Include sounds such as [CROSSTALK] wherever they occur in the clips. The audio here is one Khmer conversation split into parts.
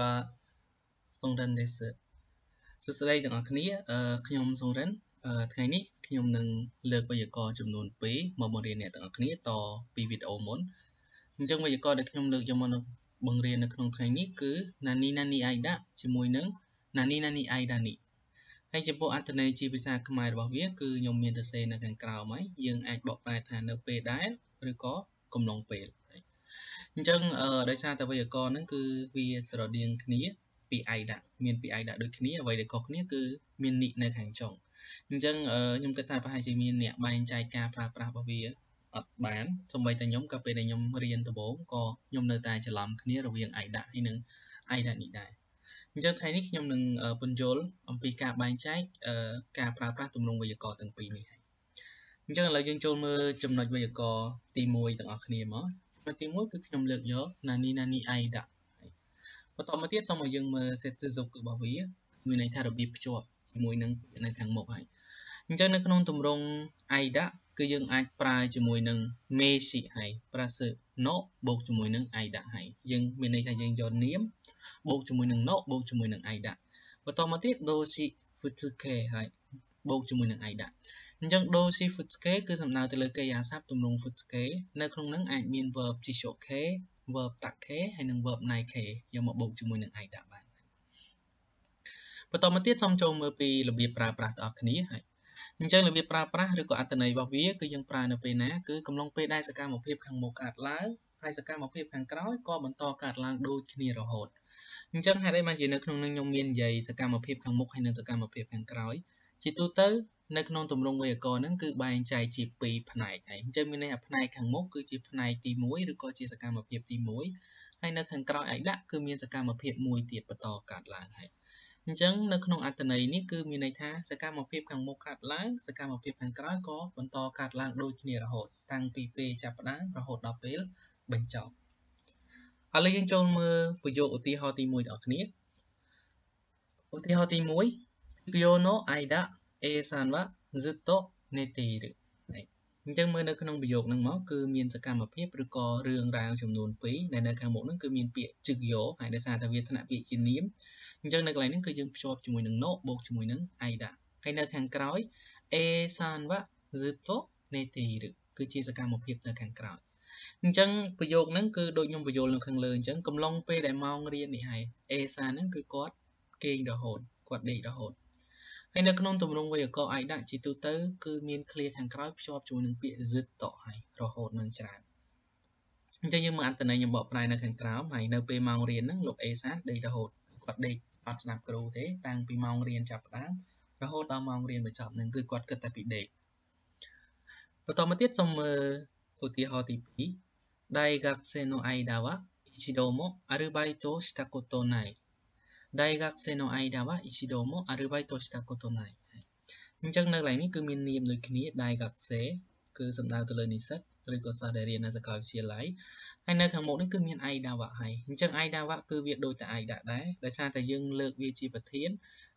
បាទសុងរិនទេសសួស្តីទាំងអស់គ្នាខ្ញុំសុងរិនថ្ងៃនេះខ្ញុំនឹងលើកវេយ្យាករណ៍ចំនួន2មកបង្រៀនអ្នកទាំងអស់គ្នាតពីវីដេអូមុនអញ្ចឹងវេយ្យាករណ៍ដែលខ្ញុំលើកយកមកបង្រៀននៅក្នុងថ្ងៃនេះគឺ nani nani aida ជាមួយនឹង nani nani aida នេះហើយចំពោះអត្ថន័យជាភាសាខ្មែររបស់វាគឺខ្ញុំមានសរសេរនៅខាងក្រោមហើយយើងអាចបកប្រែថានៅពេលដែលឬក៏កំឡុងពេលអញ្ចឹងដោយសារតែវេយ្យាករណ៍ហ្នឹងគឺវាស្រដៀងគ្នា ពីឯដាក់មានពីឯដាក់ដូចគ្នាអ្វីដែលខុសគ្នាគឺមាននិកនៅ ខាងចុងអញ្ចឹងខ្ញុំគិតថាប្រហែលជាមានអ្នកបែងចែកការប្រើប្រាស់របស់វាអត់បានសម្បីតែខ្ញុំក៏ពេលដែលខ្ញុំរៀនដំបូងក៏ខ្ញុំនៅតែច្រឡំគ្នារវាងឯដាក់ហើយនិងឯដាក់នេះដែរអញ្ចឹងថ្ងៃនេះខ្ញុំនឹងពន្យល់អំពីការបែងចែកការប្រើប្រាស់ទម្រង់វេយ្យាករណ៍ទាំងពីរនេះហើយអញ្ចឹងឥឡូវយើងចូលមើលចំណុចវេយ្យាករណ៍ទី1ទាំងអស់គ្នាមកមួយទីមួយគឺខ្ញុំលើកយក nani nani i ដាក់បន្តមកទៀតសូមឲ្យយើងមើល setsuzoku របស់វាមានន័យថារបៀបភ្ជាប់ជាមួយនឹងនៅខាងមុខហើយអញ្ចឹងនៅក្នុងទម្រង់ i ដាក់គឺយើងអាចប្រើជាមួយនឹង meshi i ប្រើសើ no បូកជាមួយនឹង i ដាក់ហើយយើងមានន័យថាយើងយកនាមបូកជាមួយនឹង no បូកជាមួយនឹង i ដាក់បន្តមកទៀត doshi futsuke ហើយបូកជាមួយនឹង i ដាក់អញ្ចឹង doshi futsuke គឺសំដៅទៅលើកិរិយាសព្ទទម្រង់ futsuke នៅក្នុងហ្នឹងអាចមាន verb chishoke verb take ហើយនិង verb naike យកមកបូកជាមួយនឹងឯកដាក់បានបន្តមកទៀតសូមចូលមើលពីរបៀបប្រើប្រាស់របស់គ្នាហើយអញ្ចឹងរបៀបប្រើប្រាស់ឬក៏អត្ថន័យរបស់វាគឺយើងប្រើនៅពេលណាគឺកំឡុងពេលដែលសកម្មភាពខាងមុខកើតឡើងហើយសកម្មភាពខាងក្រោយក៏បន្តកើតឡើងដូចគ្នារហូតអញ្ចឹងហេតុអីបានជានៅក្នុងនឹងខ្ញុំមាននិយាយសកម្មភាពខាងមុខហើយនិងសកម្មភាពខាងក្រោយជាទូទៅនៅក្នុងទម្រង់វេយ្យាករណ៍ហ្នឹងគឺបែងចែកជា2ផ្នែកហើយអញ្ចឹងមានន័យថាផ្នែកខាងមុខគឺជាផ្នែកទី1ឬក៏ជាសកម្មភាពទី1ហើយនៅខាងក្រោយអាចដាក់គឺមានសកម្មភាពមួយទៀតបន្តកាត់ឡើងហើយអញ្ចឹងនៅក្នុងអត្តន័យនេះគឺមានន័យថាសកម្មភាពខាងមុខកាត់ឡើងសកម្មភាពខាងក្រោយក៏បន្តកាត់ឡើងដូចគ្នារហូតតាំងពីពេលចាប់ផ្ដើមរហូតដល់ពេលបញ្ចប់ឥឡូវយើងចូលមើលប្រយោគឧទាហរណ៍ទី1បងប្អូនគ្នាឧទាហរណ៍ទី1 Kyono aida A សានវៈ zuto នេតិឬអញ្ចឹងមើលនៅក្នុងប្រយោគហ្នឹងមកគឺមានសកម្មភាពឬក៏រឿងរ៉ាវចំនួន2ដែលនៅខាងមុខហ្នឹងគឺមានពាក្យជឹកយោហើយដោយសារតែវាថ្នាក់ពាក្យជានាមអញ្ចឹងនៅកន្លែងហ្នឹងគឺយើងភ្ជាប់ជាមួយនឹង no បូកជាមួយនឹង aida ហើយនៅខាងក្រោយ e san wa zuto neti ឬគឺជាសកម្មភាពនៅខាងក្រោយអញ្ចឹងប្រយោគហ្នឹងគឺដូចខ្ញុំបញ្យល់នៅខាងលើអញ្ចឹងកំឡុងពេលដែលម៉ោងរៀននេះហើយ e san ហ្នឹងគឺគាត់គេងរហូតគាត់ដេករហូតហើយនៅក្នុងទម្រង់វេយ្យាករណ៍អាចដាក់ជាទូទៅគឺមាន clear ខាងក្រោយភ្ជាប់ជាមួយនឹងពាក្យ zit តហើយរហូតនឹងច្រើនអញ្ចឹងយើងមើលអត្ថន័យខ្ញុំបកប្រែនៅខាងក្រោមហើយនៅពេលម៉ោងរៀនហ្នឹងលោកអេសាដេករហូតគាត់ដេកអត់ស្ដាប់គ្រូទេតាំងពីម៉ោងរៀនចាប់ផ្ដើមរហូតដល់ម៉ោងរៀនបញ្ចប់ហ្នឹងគឺគាត់គិតតែពីដេកបន្តមកទៀតសូមមើលឧទាហរណ៍ទី2大学生の間は一度もアルバイトをしたことない大学生の間は一度もアルバイトしたことないអញ្ចឹងនៅកន្លែងនេះគឺមាននាមដូចគ្នា大学生គឺសំដៅទៅលើនិស្សិតឬក៏សិស្សដែលរៀននៅសាកលវិទ្យាល័យហើយនៅខាងមុខនេះគឺមានអាយដាវៈហើយអញ្ចឹងអាយដាវៈគឺវាដូចតែអាយដាដែរដោយសារតែយើងលើកវាជាប្រធាន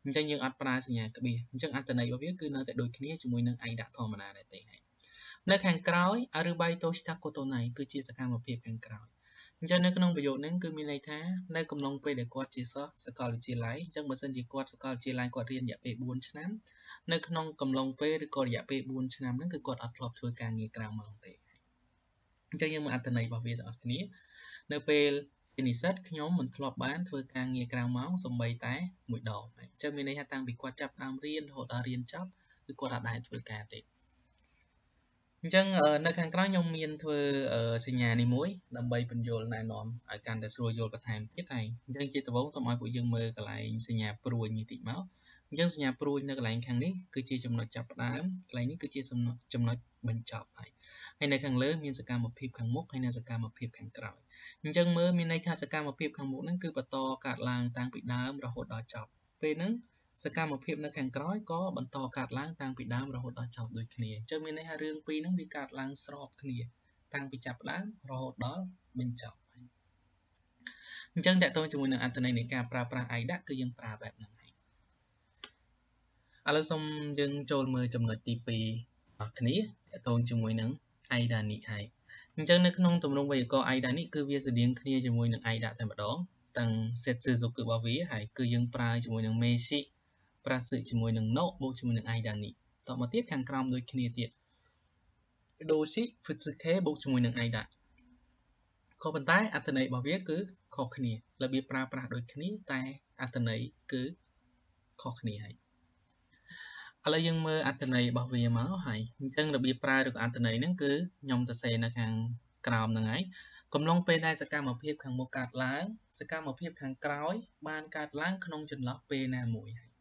អញ្ចឹងយើងអត់ប្រើសញ្ញាក្បៀសអញ្ចឹងអត្ថន័យរបស់វាគឺនៅតែដូចគ្នាជាមួយនឹងអាយដាធម្មតាដែរទេនៅខាងក្រោយអរុបៃតូស្តាកូតូណៃគឺជាសកម្មភាពខាងក្រោយអញ្ចឹងនៅក្នុងប្រយោគនេះគឺមានន័យថានៅកំឡុងពេលដែលគាត់ជាសិស្សសាកលវិទ្យាល័យអញ្ចឹងបើសិនជាគាត់សាកលវិទ្យាល័យគាត់រៀនរយៈពេល4ឆ្នាំនៅក្នុងកំឡុងពេលឬក៏រយៈពេល4ឆ្នាំហ្នឹងគឺគាត់អត់ធ្លាប់ធ្វើការងារក្រៅម៉ោងទេអញ្ចឹងយើងមើលអត្ថន័យរបស់វាទាំងអស់គ្នានៅពេលជានិស្សិតខ្ញុំមិនធ្លាប់បានធ្វើការងារក្រៅម៉ោងសូម្បីតែមួយដងអញ្ចឹងមានន័យថាតាំងពីគាត់ចាប់ដើមរៀនរហូតដល់រៀនចប់គឺគាត់អត់ដែលធ្វើការទេអញ្ចឹងនៅខាងក្រោយខ្ញុំមានធ្វើសញ្ញានេះមួយដើម្បីបញ្យល់ណែនាំឲ្យកាន់តែស្រួលយល់បន្ថែមទៀតហើយអញ្ចឹងជាដំបូងសូមឲ្យពួកយើងមើលកន្លែងសញ្ញាព្រួយនេះតិចមកអញ្ចឹងសញ្ញាព្រួយនៅកន្លែងខាងនេះគឺជាចំណុចចាប់ផ្ដើមកន្លែងនេះគឺជាចំណុចបញ្ចប់ហើយហើយនៅខាងលើ មានសកម្មភាពខាងមុខហើយនៅសកម្មភាពខាងក្រោយអញ្ចឹងមើលមានន័យថាសកម្មភាពខាងមុខហ្នឹងគឺបន្តកើតឡើងតាំងពីដើមរហូតដល់ចប់ពេលហ្នឹងសកម្មភាពនៅខាងក្រោយក៏បន្តកាត់ឡើងតាំងពីដើមរហូតដល់ចប់ដូចគ្នាអញ្ចឹងមានន័យថារឿងពីរហ្នឹងវាកាត់ឡើងស្រប គ្នា តាំងពីចាប់ដើមរហូតដល់បញ្ចប់អញ្ចឹងតកតងជាមួយនឹងអត្ថន័យនៃការប្រើប្រាស់ IDA គឺយើងប្រើបែបហ្នឹងហើយឥឡូវសូមយើងចូលមើលចំណុចទី2របស់គ្នាតកតងជាមួយនឹង IDA នេះហើយអញ្ចឹងនៅក្នុងទម្រង់វេយ្យាករណ៍ IDA នេះគឺវាស្រដៀងគ្នាជាមួយនឹង IDA តែម្ដងទាំង set គឺរបស់វាហើយគឺយើងប្រើជាមួយនឹង Magic ប្រើសឺជាមួយនឹង no បូកជាមួយនឹង idani តមកទៀតខាងក្រោមដូចគ្នាទៀត doshi futsuke បូកជាមួយនឹង ida ក៏ប៉ុន្តែអត្ថន័យរបស់វាគឺខុសគ្នារបៀបប្រើប្រាស់ដូចគ្នាតែអត្ថន័យគឺខុសគ្នាហើយឥឡូវយើងមើលអត្ថន័យរបស់វាមកហើយអញ្ចឹងរបៀបប្រើឬក៏អត្ថន័យហ្នឹងគឺខ្ញុំសរសេរនៅខាងក្រោមហ្នឹងហើយកំឡុងពេលដែលសកម្មភាពខាងមុខកើតឡើង សកម្មភាពខាងក្រោយ បានកើតឡើងក្នុងចន្លោះពេលណាមួយហើយ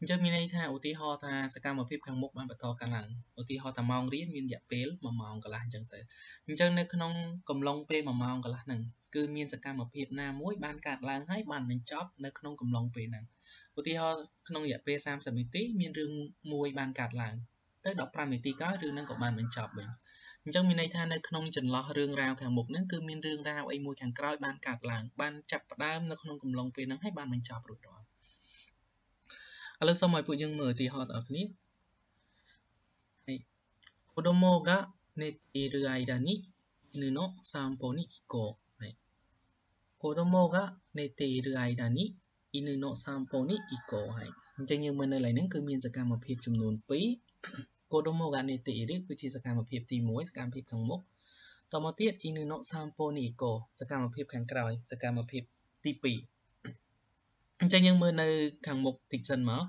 អញ្ចឹងមានន័យថាឧទាហរណ៍ថាសកម្មភាពខាងមុខបានបន្តកើតឡើងឧទាហរណ៍ថាម៉ោងរៀនមានរយៈពេល1ម៉ោងកន្លះអញ្ចឹងទៅអញ្ចឹងនៅក្នុងកំឡុងពេល1ម៉ោងកន្លះហ្នឹងគឺមានសកម្មភាពណាមួយ បានកើតឡើងហើយបានបញ្ចប់ នៅក្នុងកំឡុងពេលហ្នឹងឧទាហរណ៍ក្នុងរយៈពេល30នាទីមានរឿងមួយបានកើតឡើងទៅ15នាទីក្រោយរឿងហ្នឹងក៏បានបញ្ចប់វិញអញ្ចឹងមានន័យថានៅក្នុងចន្លោះរឿងរ៉ាវខាងមុខហ្នឹងគឺមានរឿងរ៉ាវអីមួយខាងក្រោយបានកើតឡើងបានចាប់ផ្ដើមនៅក្នុងកំឡុងពេលហ្នឹងហើយបានបញ្ចប់រួចរាល់ឥឡូវសូមឲ្យពួកយើងមើលឧទាហរណ៍បងប្អូន子供が寝ている間に犬の散歩に行こう。はい、子供が寝ている間に犬の散歩に行こう。はいអញ្ចឹងយើងមើលនៅឡើយហ្នឹងគឺមានសកម្មភាពចំនួន2 Kodomo ga nete iru គឺជាសកម្មភាពទី1សកម្មភាពខាងមុខតមកទៀត Inu no sanpo ni iko សកម្មភាពខាងក្រោយសកម្មភាពទី2អញ្ចឹងយើងមើលនៅខាងមុខតិចសិនមក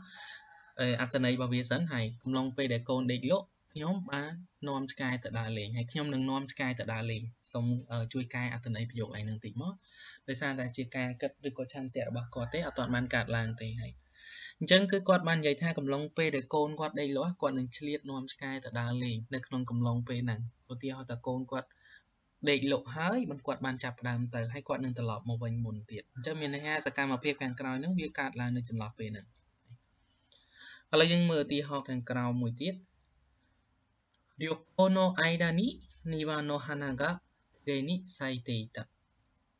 អត្ថន័យរបស់វាសិនហើយកំឡុងពេលដែលកូនដេកលក់ខ្ញុំបាទនាំឆ្កែទៅដើរលេងហើយខ្ញុំនឹងនាំឆ្កែទៅដើរលេងសូមជួយកែអត្ថន័យប្រយោគឯនឹងតិចមកដោយសារតែជាការគិតឬក៏ឆន្ទៈរបស់គាត់ទេអត់ទាន់បានកាត់ឡើងទេហើយអញ្ចឹងគឺគាត់បាននិយាយថាកំឡុងពេលដែលកូនគាត់ដេកលាស់គាត់នឹងឆ្លៀតនាំឆ្កែទៅដើរលេងនៅក្នុងកំឡុងពេលហ្នឹងឧទាហរណ៍ថាកូនគាត់ដេកលុកហើយមិនគាត់បានចាប់ផ្ដើមទៅហើយគាត់នឹងត្រឡប់មកវិញមុនទៀតអញ្ចឹងមានន័យថាសកម្មភាពខាងក្រោយហ្នឹងវាកើតឡើងនៅចន្លោះពេលហ្នឹងឥឡូវយើងមើលឧទាហរណ៍ខាងក្រោមមួយទៀត Ryoko no aida ni niwa no hana ga kirei ni saite ita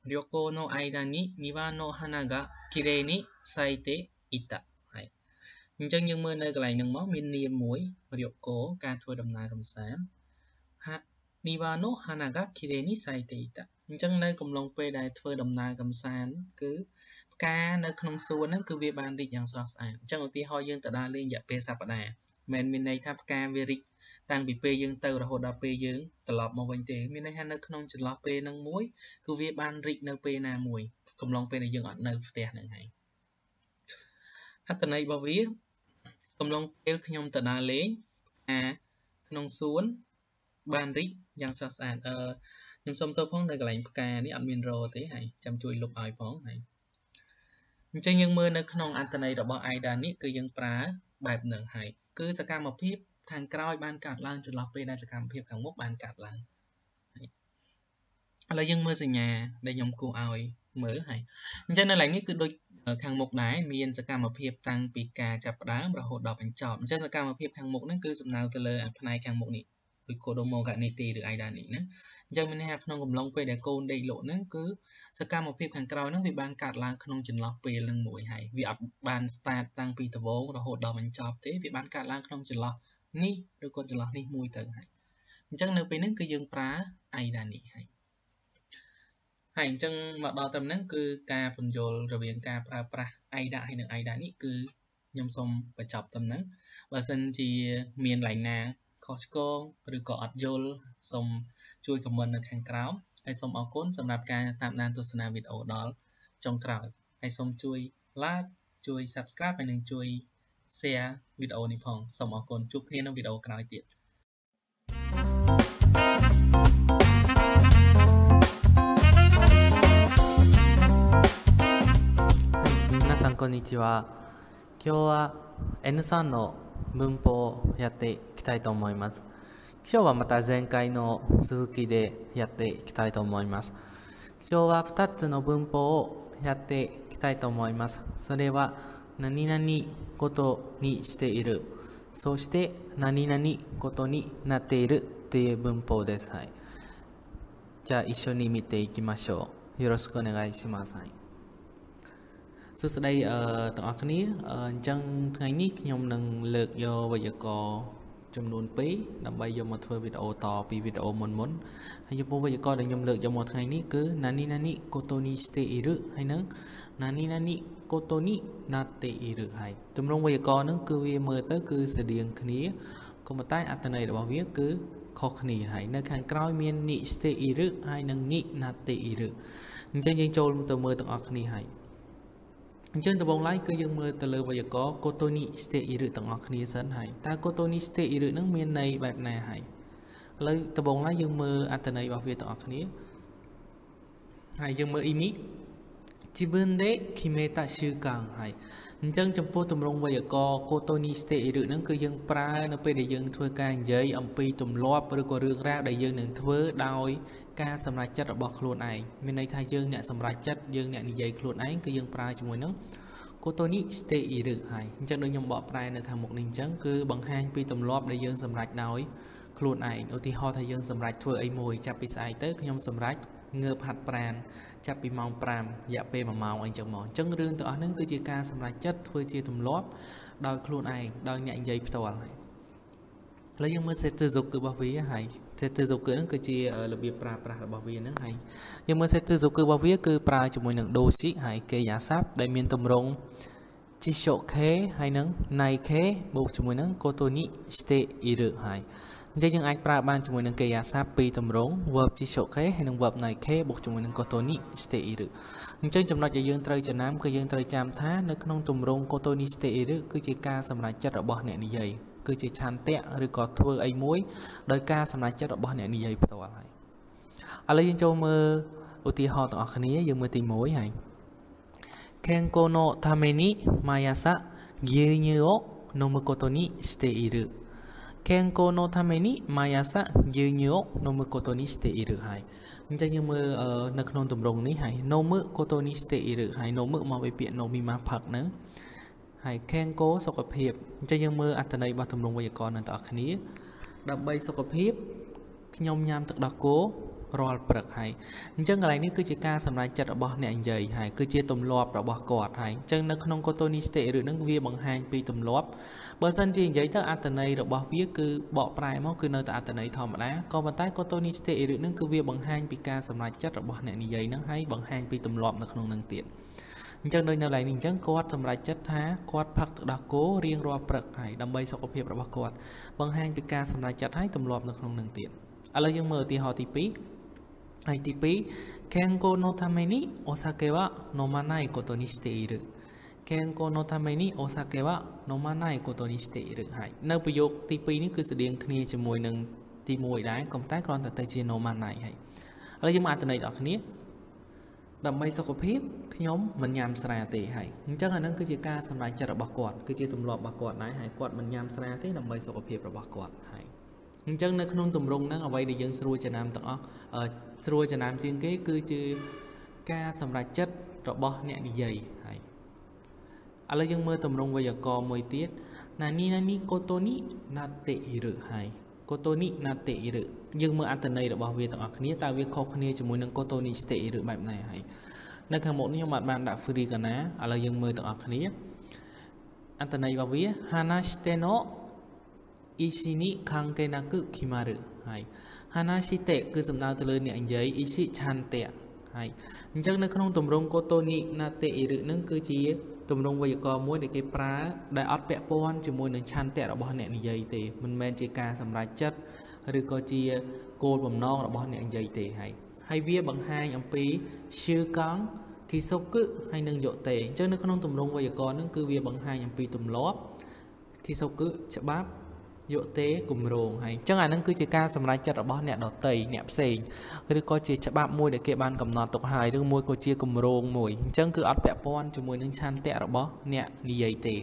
Ryoko no aida ni niwa no hana ga kirei ni saite ita ហើយអញ្ចឹងយើងមើលនៅកន្លែងហ្នឹងមកមាននាមមួយ Ryoko ការធ្វើដំណើរកំសាន្តនីវ៉ាណូហាណាហ្គាគីរេនេះ咲យទេតាអញ្ចឹងនៅកំឡុងពេលដែលធ្វើដំណើរកំសាន្តគឺផ្កានៅក្នុងសួនហ្នឹងគឺវាបានរីកយ៉ាងស្រស់ស្អាតអញ្ចឹងឧទាហរណ៍យើងទៅដើរលេងរយៈពេលសប្តាហ៍មិនមានន័យថាផ្កាវារីកតាំងពីពេលយើងទៅរហូតដល់ពេលយើងត្រឡប់មកវិញទេមានន័យថានៅក្នុងចន្លោះពេលហ្នឹងមួយគឺវាបានរីកនៅពេលណាមួយកំឡុងពេលដែលយើងអត់នៅផ្ទះហ្នឹងហើយអត្តន័យរបស់វាកំឡុងពេលខ្ញុំទៅដើរលេងផ្កាក្នុងសួនបានរីកយ៉ាងស្រស់ស្អាតអឺខ្ញុំសូមទោសផងនៅកន្លែងផ្កានេះអត់មានរទេហើយចាំជួយលុបឲ្យផងហើយអញ្ចឹងយើងមើលនៅក្នុងអត្ថន័យរបស់ IDA នេះគឺយើងប្រើបែបហ្នឹងហើយគឺសកម្មភាពខាងក្រោយបានកាត់ឡើងចន្លោះពេលដែលសកម្មភាពខាងមុខបានកាត់ឡើងឥឡូវយើងមើលសញ្ញាដែលខ្ញុំគូឲ្យមើលហើយអញ្ចឹងនៅឡើងនេះគឺដូចខាងមុខដែរមានសកម្មភាពតាំងពីការចាប់ផ្ដើមរហូតដល់បញ្ចប់អញ្ចឹងសកម្មភាពខាងមុខហ្នឹងគឺសំដៅទៅលើផ្នែកខាងមុខនេះពីកូដូម៉ូកានេះទេឬអីដែរនេះណាអញ្ចឹងមានន័យថាក្នុងកំឡុងពេលដែលកូនដេកលក់ហ្នឹងគឺសកម្មភាពខាងក្រោយហ្នឹងវាបានកាត់ឡើងក្នុងចន្លោះពេលនឹងមួយហើយវាអត់បាន start តាំងពីដំបូងរហូតដល់បញ្ចប់ទេវាបានកាត់ឡើងក្នុងចន្លោះនេះឬក៏ចន្លោះនេះមួយទៅហើយអញ្ចឹងនៅពេលហ្នឹងគឺយើងប្រើ ida នេះហើយហើយអញ្ចឹងមកដល់ត្រឹមហ្នឹងគឺការពន្យល់រវាងការប្រើប្រាស់ ida ហើយនិង ida នេះគឺខ្ញុំសូមបញ្ចប់ត្រឹមហ្នឹង បើសិនជាមានឡើងណាខុសឆ្គងឬក៏អត់យល់សូមជួយ comment នៅខាងក្រោមហើយសូមអរគុណសម្រាប់ការតាមដានទស្សនាវីដេអូដល់ចុងក្រោយហើយសូមជួយ like ជួយ subscribe ហើយនិង ជួយ share វីដេអូនេះផងសូមអរគុណជួបគ្នានៅវីដេអូក្រោយទៀត皆さんこんにちは今日は N3 の文法をやっていきたいと思います。今日はまた前回の続きでやっていきたいと思います。今日は2つの文法をやっていきたいと思います。それは何々ごとにしている。そして何々ごとになっているっていう文法です。はい、じゃあ一緒に見ていきましょう。よろしくお願いします。はいសួស្តីអឺទាំងអស់គ្នាអញ្ចឹងថ្ងៃនេះខ្ញុំនឹងលើកយកវេយ្យាករណ៍ចំនួន2ដើម្បីយកមកធ្វើវីដេអូតពីវីដេអូមុនមុនហើយចំពោះវេយ្យាករណ៍ដែលខ្ញុំលើកយកមកថ្ងៃនេះគឺណានីណានីកូតូនីស្តេអ៊ីរឺហើយនឹងណានីណានីកូតូនីណាតេអ៊ីរឺហើយទម្រង់វេយ្យាករណ៍ហ្នឹងគឺវាមើលទៅគឺស្រដៀងគ្នាក៏ប៉ុន្តែអត្ថន័យរបស់វាគឺខុសគ្នាហើយនៅខាងក្រោយមាននិស្តេអ៊ីរឺហើយនិងនិណាតេអ៊ីរឺអញ្ចឹងយើងចូលទៅមើលទាំងអស់គ្នាហើយអញ្ចឹងដំបូងឡើយគឺយើងមើលទៅលើវេយ្យាករណ៍ Kotoni state ឥរឹទាំងអស់គ្នាសិនហើយតើ Kotoni state ឥរឹនឹងមានន័យបែបណាហើយឥឡូវដំបូងឡើយយើងមើលអត្ថន័យរបស់វាទាំងអស់គ្នាហើយយើងមើល imi ជីវិនដេគីមេតាឈឺកាងហើយអញ្ចឹងចំពោះទម្រង់វេយ្យាករណ៍ cotonistic ឬនឹងគឺយើងប្រើនៅពេលដែលយើងធ្វើការនិយាយអំពីទម្លាប់ឬក៏រឿងរ៉ាវដែលយើងនឹងធ្វើដោយការសម្រេចចិត្តរបស់ខ្លួនឯងមានន័យថាយើងអ្នកសម្រេចចិត្តយើងអ្នកនិយាយខ្លួនឯងគឺយើងប្រើជាមួយនឹង cotonistic ឬហើយអញ្ចឹងដូចខ្ញុំបកប្រែនៅខាងមុខនេះអញ្ចឹងគឺបង្ហាញពីទម្លាប់ដែលយើងសម្រេចដោយខ្លួនឯងឧទាហរណ៍ថាយើងសម្រេចធ្វើអីមួយចាប់ពីស្អែកទៅខ្ញុំសម្រេចងើបហាត់ប្រានចាប់ពីម៉ោង5រយៈពេល1ម៉ោងអីចឹងមកអញ្ចឹងរឿងទាំងអស់ហ្នឹងគឺជាការសម្រេចចិត្តធ្វើជាទម្លាប់ដោយខ្លួនឯងដោយអ្នកនិយាយផ្ទាល់ហើយឥឡូវយើងមើល Setsuzuku របស់វាហើយ Setsuzuku ហ្នឹងគឺជារបៀបប្រើប្រាស់របស់វាហ្នឹងហើយយើងមើល Setsuzuku របស់វាគឺប្រើជាមួយនឹង Doshi ហើយ Keiyasabu ដែលមានទម្រង់ Chishoke ហើយនឹង Naike បូកជាមួយនឹង Kotoni Shite Iru ហើយអញ្ចឹងយើងអាចប្រើបានជាមួយនឹងកិរិយាសព្ទពីរទម្រង់ verb ជា shoke ហើយនិង verb naike បូកជាមួយនឹង kotoni steiru អញ្ចឹងចំណុចដែលយើងត្រូវចំណាំគឺយើងត្រូវចាំថានៅក្នុងទម្រង់ kotoni steiru គឺជាការសម្រេចចិត្តរបស់អ្នកនិយាយគឺជាឆន្ទៈឬក៏ធ្វើអីមួយដោយការសម្រេចចិត្តរបស់អ្នកនិយាយផ្ទាល់ហើយឥឡូវយើងចូលមើលឧទាហរណ៍ទាំងអស់គ្នា យើងមើលទី1ហើយ健康のために毎朝牛乳を飲むことにしている健康のために毎朝牛乳を飲むことにしているហើយអញ្ចឹងយើងមើលនៅក្នុងទម្រង់នេះហើយ飲むことにしているហើយ飲むមកពីពាក្យ nomima ផឹកហ្នឹងហើយ kenko សុខភាពអញ្ចឹងយើងមើលអត្ថន័យរបស់ទម្រង់វេយ្យាករណ៍នឹងទាំងអស់គ្នាដើម្បីសុខភាពខ្ញុំញ៉ាំទឹកដោះគោរាល់ព្រឹកហើយអញ្ចឹងកន្លែងនេះគឺជាការសម្រេចចិត្តរបស់អ្នកនិយាយហើយគឺជាទម្លាប់របស់គាត់ហើយអញ្ចឹងនៅក្នុងកូតូនីស្តេរឿងហ្នឹងវាបង្ហាញពីទម្លាប់បើសិនជានិយាយទៅអត្តន័យរបស់វាគឺបកប្រែមកគឺនៅតែអត្តន័យធម្មតាក៏ប៉ុន្តែកូតូនីស្តេរឿងហ្នឹងគឺវាបង្ហាញពីការសម្រេចចិត្តរបស់អ្នកនិយាយហ្នឹងហើយបង្ហាញពីទម្លាប់នៅក្នុងហ្នឹងទៀតអញ្ចឹងដូចនៅឡៃនេះអញ្ចឹងគាត់សម្រេចចិត្តថាគាត់ផឹកទឹកដោះគោរៀងរាល់ព្រឹកហើយដើម្បីសុខភាពរបស់គាត់បង្ហាញពីការសម្រេចចិត្តហើយទម្លាប់នៅក្នុងនឹងទៀតឥឡូវយើងមើលឧទាហរណ៍ទី2はい、2健康のためにお酒は飲まないことにしている健康のためにお酒は飲まないことにしているはいនៅប្រយោគទី2នេះគឺស្រដៀងគ្នាជាមួយនឹងទី1ដែរប៉ុន្តែគ្រាន់តែទៅជា飲まないហើយឥឡូវយើងមកអត្ថន័យដល់គ្នាដើម្បីសុខភាពខ្ញុំមិនញ៉ាំស្រាទេហើយអញ្ចឹងអានឹងគឺជាការសម្រេចចិត្តរបស់គាត់គឺជាទម្លាប់របស់គាត់ដែរហើយគាត់មិនញ៉ាំស្រាទេដើម្បីសុខភាពរបស់គាត់ហើយអញ្ចឹងនៅក្នុងទម្រង់ហ្នឹងអ្វីដែលយើងស្រួលចំណាំទាំងអស់ស្រួលចំណាំជាងគេគឺជាការសម្រេចចិត្តរបស់អ្នកនិយាយហើយឥឡូវយើងមើលទម្រង់វេយ្យាករណ៍មួយទៀតណានីណានីកូតូនីណាតេអ៊ីរឺហើយកូតូនីណាតេអ៊ីរឺយើងមើលអត្តន័យរបស់វាទាំងអស់គ្នាតើវាខុសគ្នាជាមួយនឹងកូតូនីស្តេអ៊ីរឺបែបណាហើយនៅខាងមុខនេះខ្ញុំអាចបានដាក់ free កាណាឥឡូវយើងមើលទាំងអស់គ្នាអត្តន័យរបស់វា hana steno អ៊ីស៊ីនិខាងកេណាគឹឃីម៉ារឹហើយហាណាស៊ីតេគឺសំដៅទៅលើអ្នកនិយាយអ៊ីស៊ីឆាន់តេហើយអញ្ចឹងនៅក្នុងទម្រង់កូតូនិណាតេអ៊ីរឹនឹងគឺជាទម្រង់វេយ្យាករណ៍មួយដែលគេប្រើដែលអត់ពាក់ព័ន្ធជាមួយនឹងឆន្ទៈរបស់អ្នកនិយាយទេមិនមែនជាការសម្រេចចិត្តឬក៏ជាគោលបំណងរបស់អ្នកនិយាយទេហើយហើយវាបង្ហាញអំពីឈឺកង់គីសុកគឺហើយនឹងយកទេអញ្ចឹងនៅក្នុងទម្រង់វេយ្យាករណ៍នឹងគឺវាបង្ហាញអំពីទម្លាប់គីសុកគឺច្បាប់យកទេគម្រោងហើយអញ្ចឹងអានឹងគឺជាការសម្រេចចិត្តរបស់អ្នកដតីអ្នកផ្សេងឬក៏ជាច្បាប់មួយដែលគេបានកំណត់ទុកហើយឬមួយក៏ជាគម្រោងមួយអញ្ចឹងគឺអត់ពាក់ព័ន្ធជាមួយនឹងឆន្ទៈរបស់អ្នកនិយាយទេ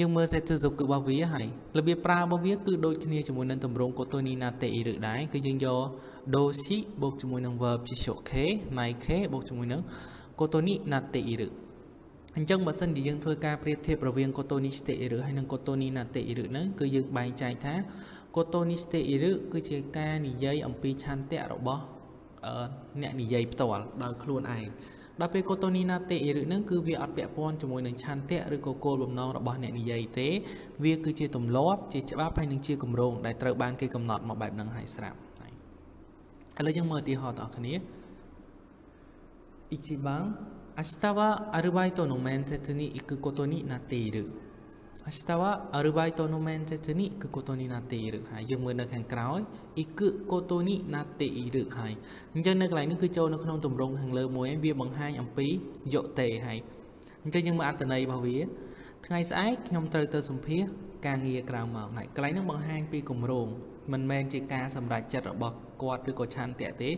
យើងមើលសេចក្តីសុខរបស់វាហើយរបៀបប្រើរបស់វាគឺដូចគ្នាជាមួយនឹងទម្រង់កូតូនីណាតេឬដែរគឺយើងយក doshi បូកជាមួយនឹង verb ជា shoke naike បូកជាមួយនឹងកូតូនីណាតេឬអញ្ចឹងបើសិនជាយើងធ្វើការប្រៀបធៀបរវាងកូតូនីស្តេអ៊ីរឺហើយនិងកូតូនីណាតេអ៊ីរឺហ្នឹងគឺយើងបែងចែកថាកូតូនីស្តេអ៊ីរឺគឺជាការនិយាយអំពីឆន្ទៈរបស់អ្នកនិយាយផ្ទាល់ដោយខ្លួនឯងដល់ពេលកូតូនីណាតេអ៊ីរឺហ្នឹងគឺវាអត់ពាក់ព័ន្ធជាមួយនឹងឆន្ទៈឬក៏គោលបំណងរបស់អ្នកនិយាយទេវាគឺជាទម្លាប់ជាច្បាប់ហើយនិងជាគម្រោងដែលត្រូវបានគេកំណត់មកបែបហ្នឹងហើយស្រាប់ឥឡូវយើងមើលឧទាហរណ៍បងប្អូន Ichiban 明日はアルバイトの面接に行くことになっている明日はアルバイトの面接に行くことになっているはいយើងមើលនៅខាងក្រោយ行くことになっているはいអញ្ចឹងនៅកន្លែងនេះគឺចូលនៅក្នុងទម្រង់ខាងលើមួយវាបង្ហាញអំពីយកទេហើយអញ្ចឹងយើងមើលអត្ថន័យរបស់វាថ្ងៃស្អែកខ្ញុំត្រូវទៅសម្ភាសការងារក្រៅម៉ោងហើយកន្លែងនេះបង្ហាញពីគម្រោងមិនមែនជាការសម្រេចចិត្តរបស់គាត់ឬក៏ឆន្ទៈទេ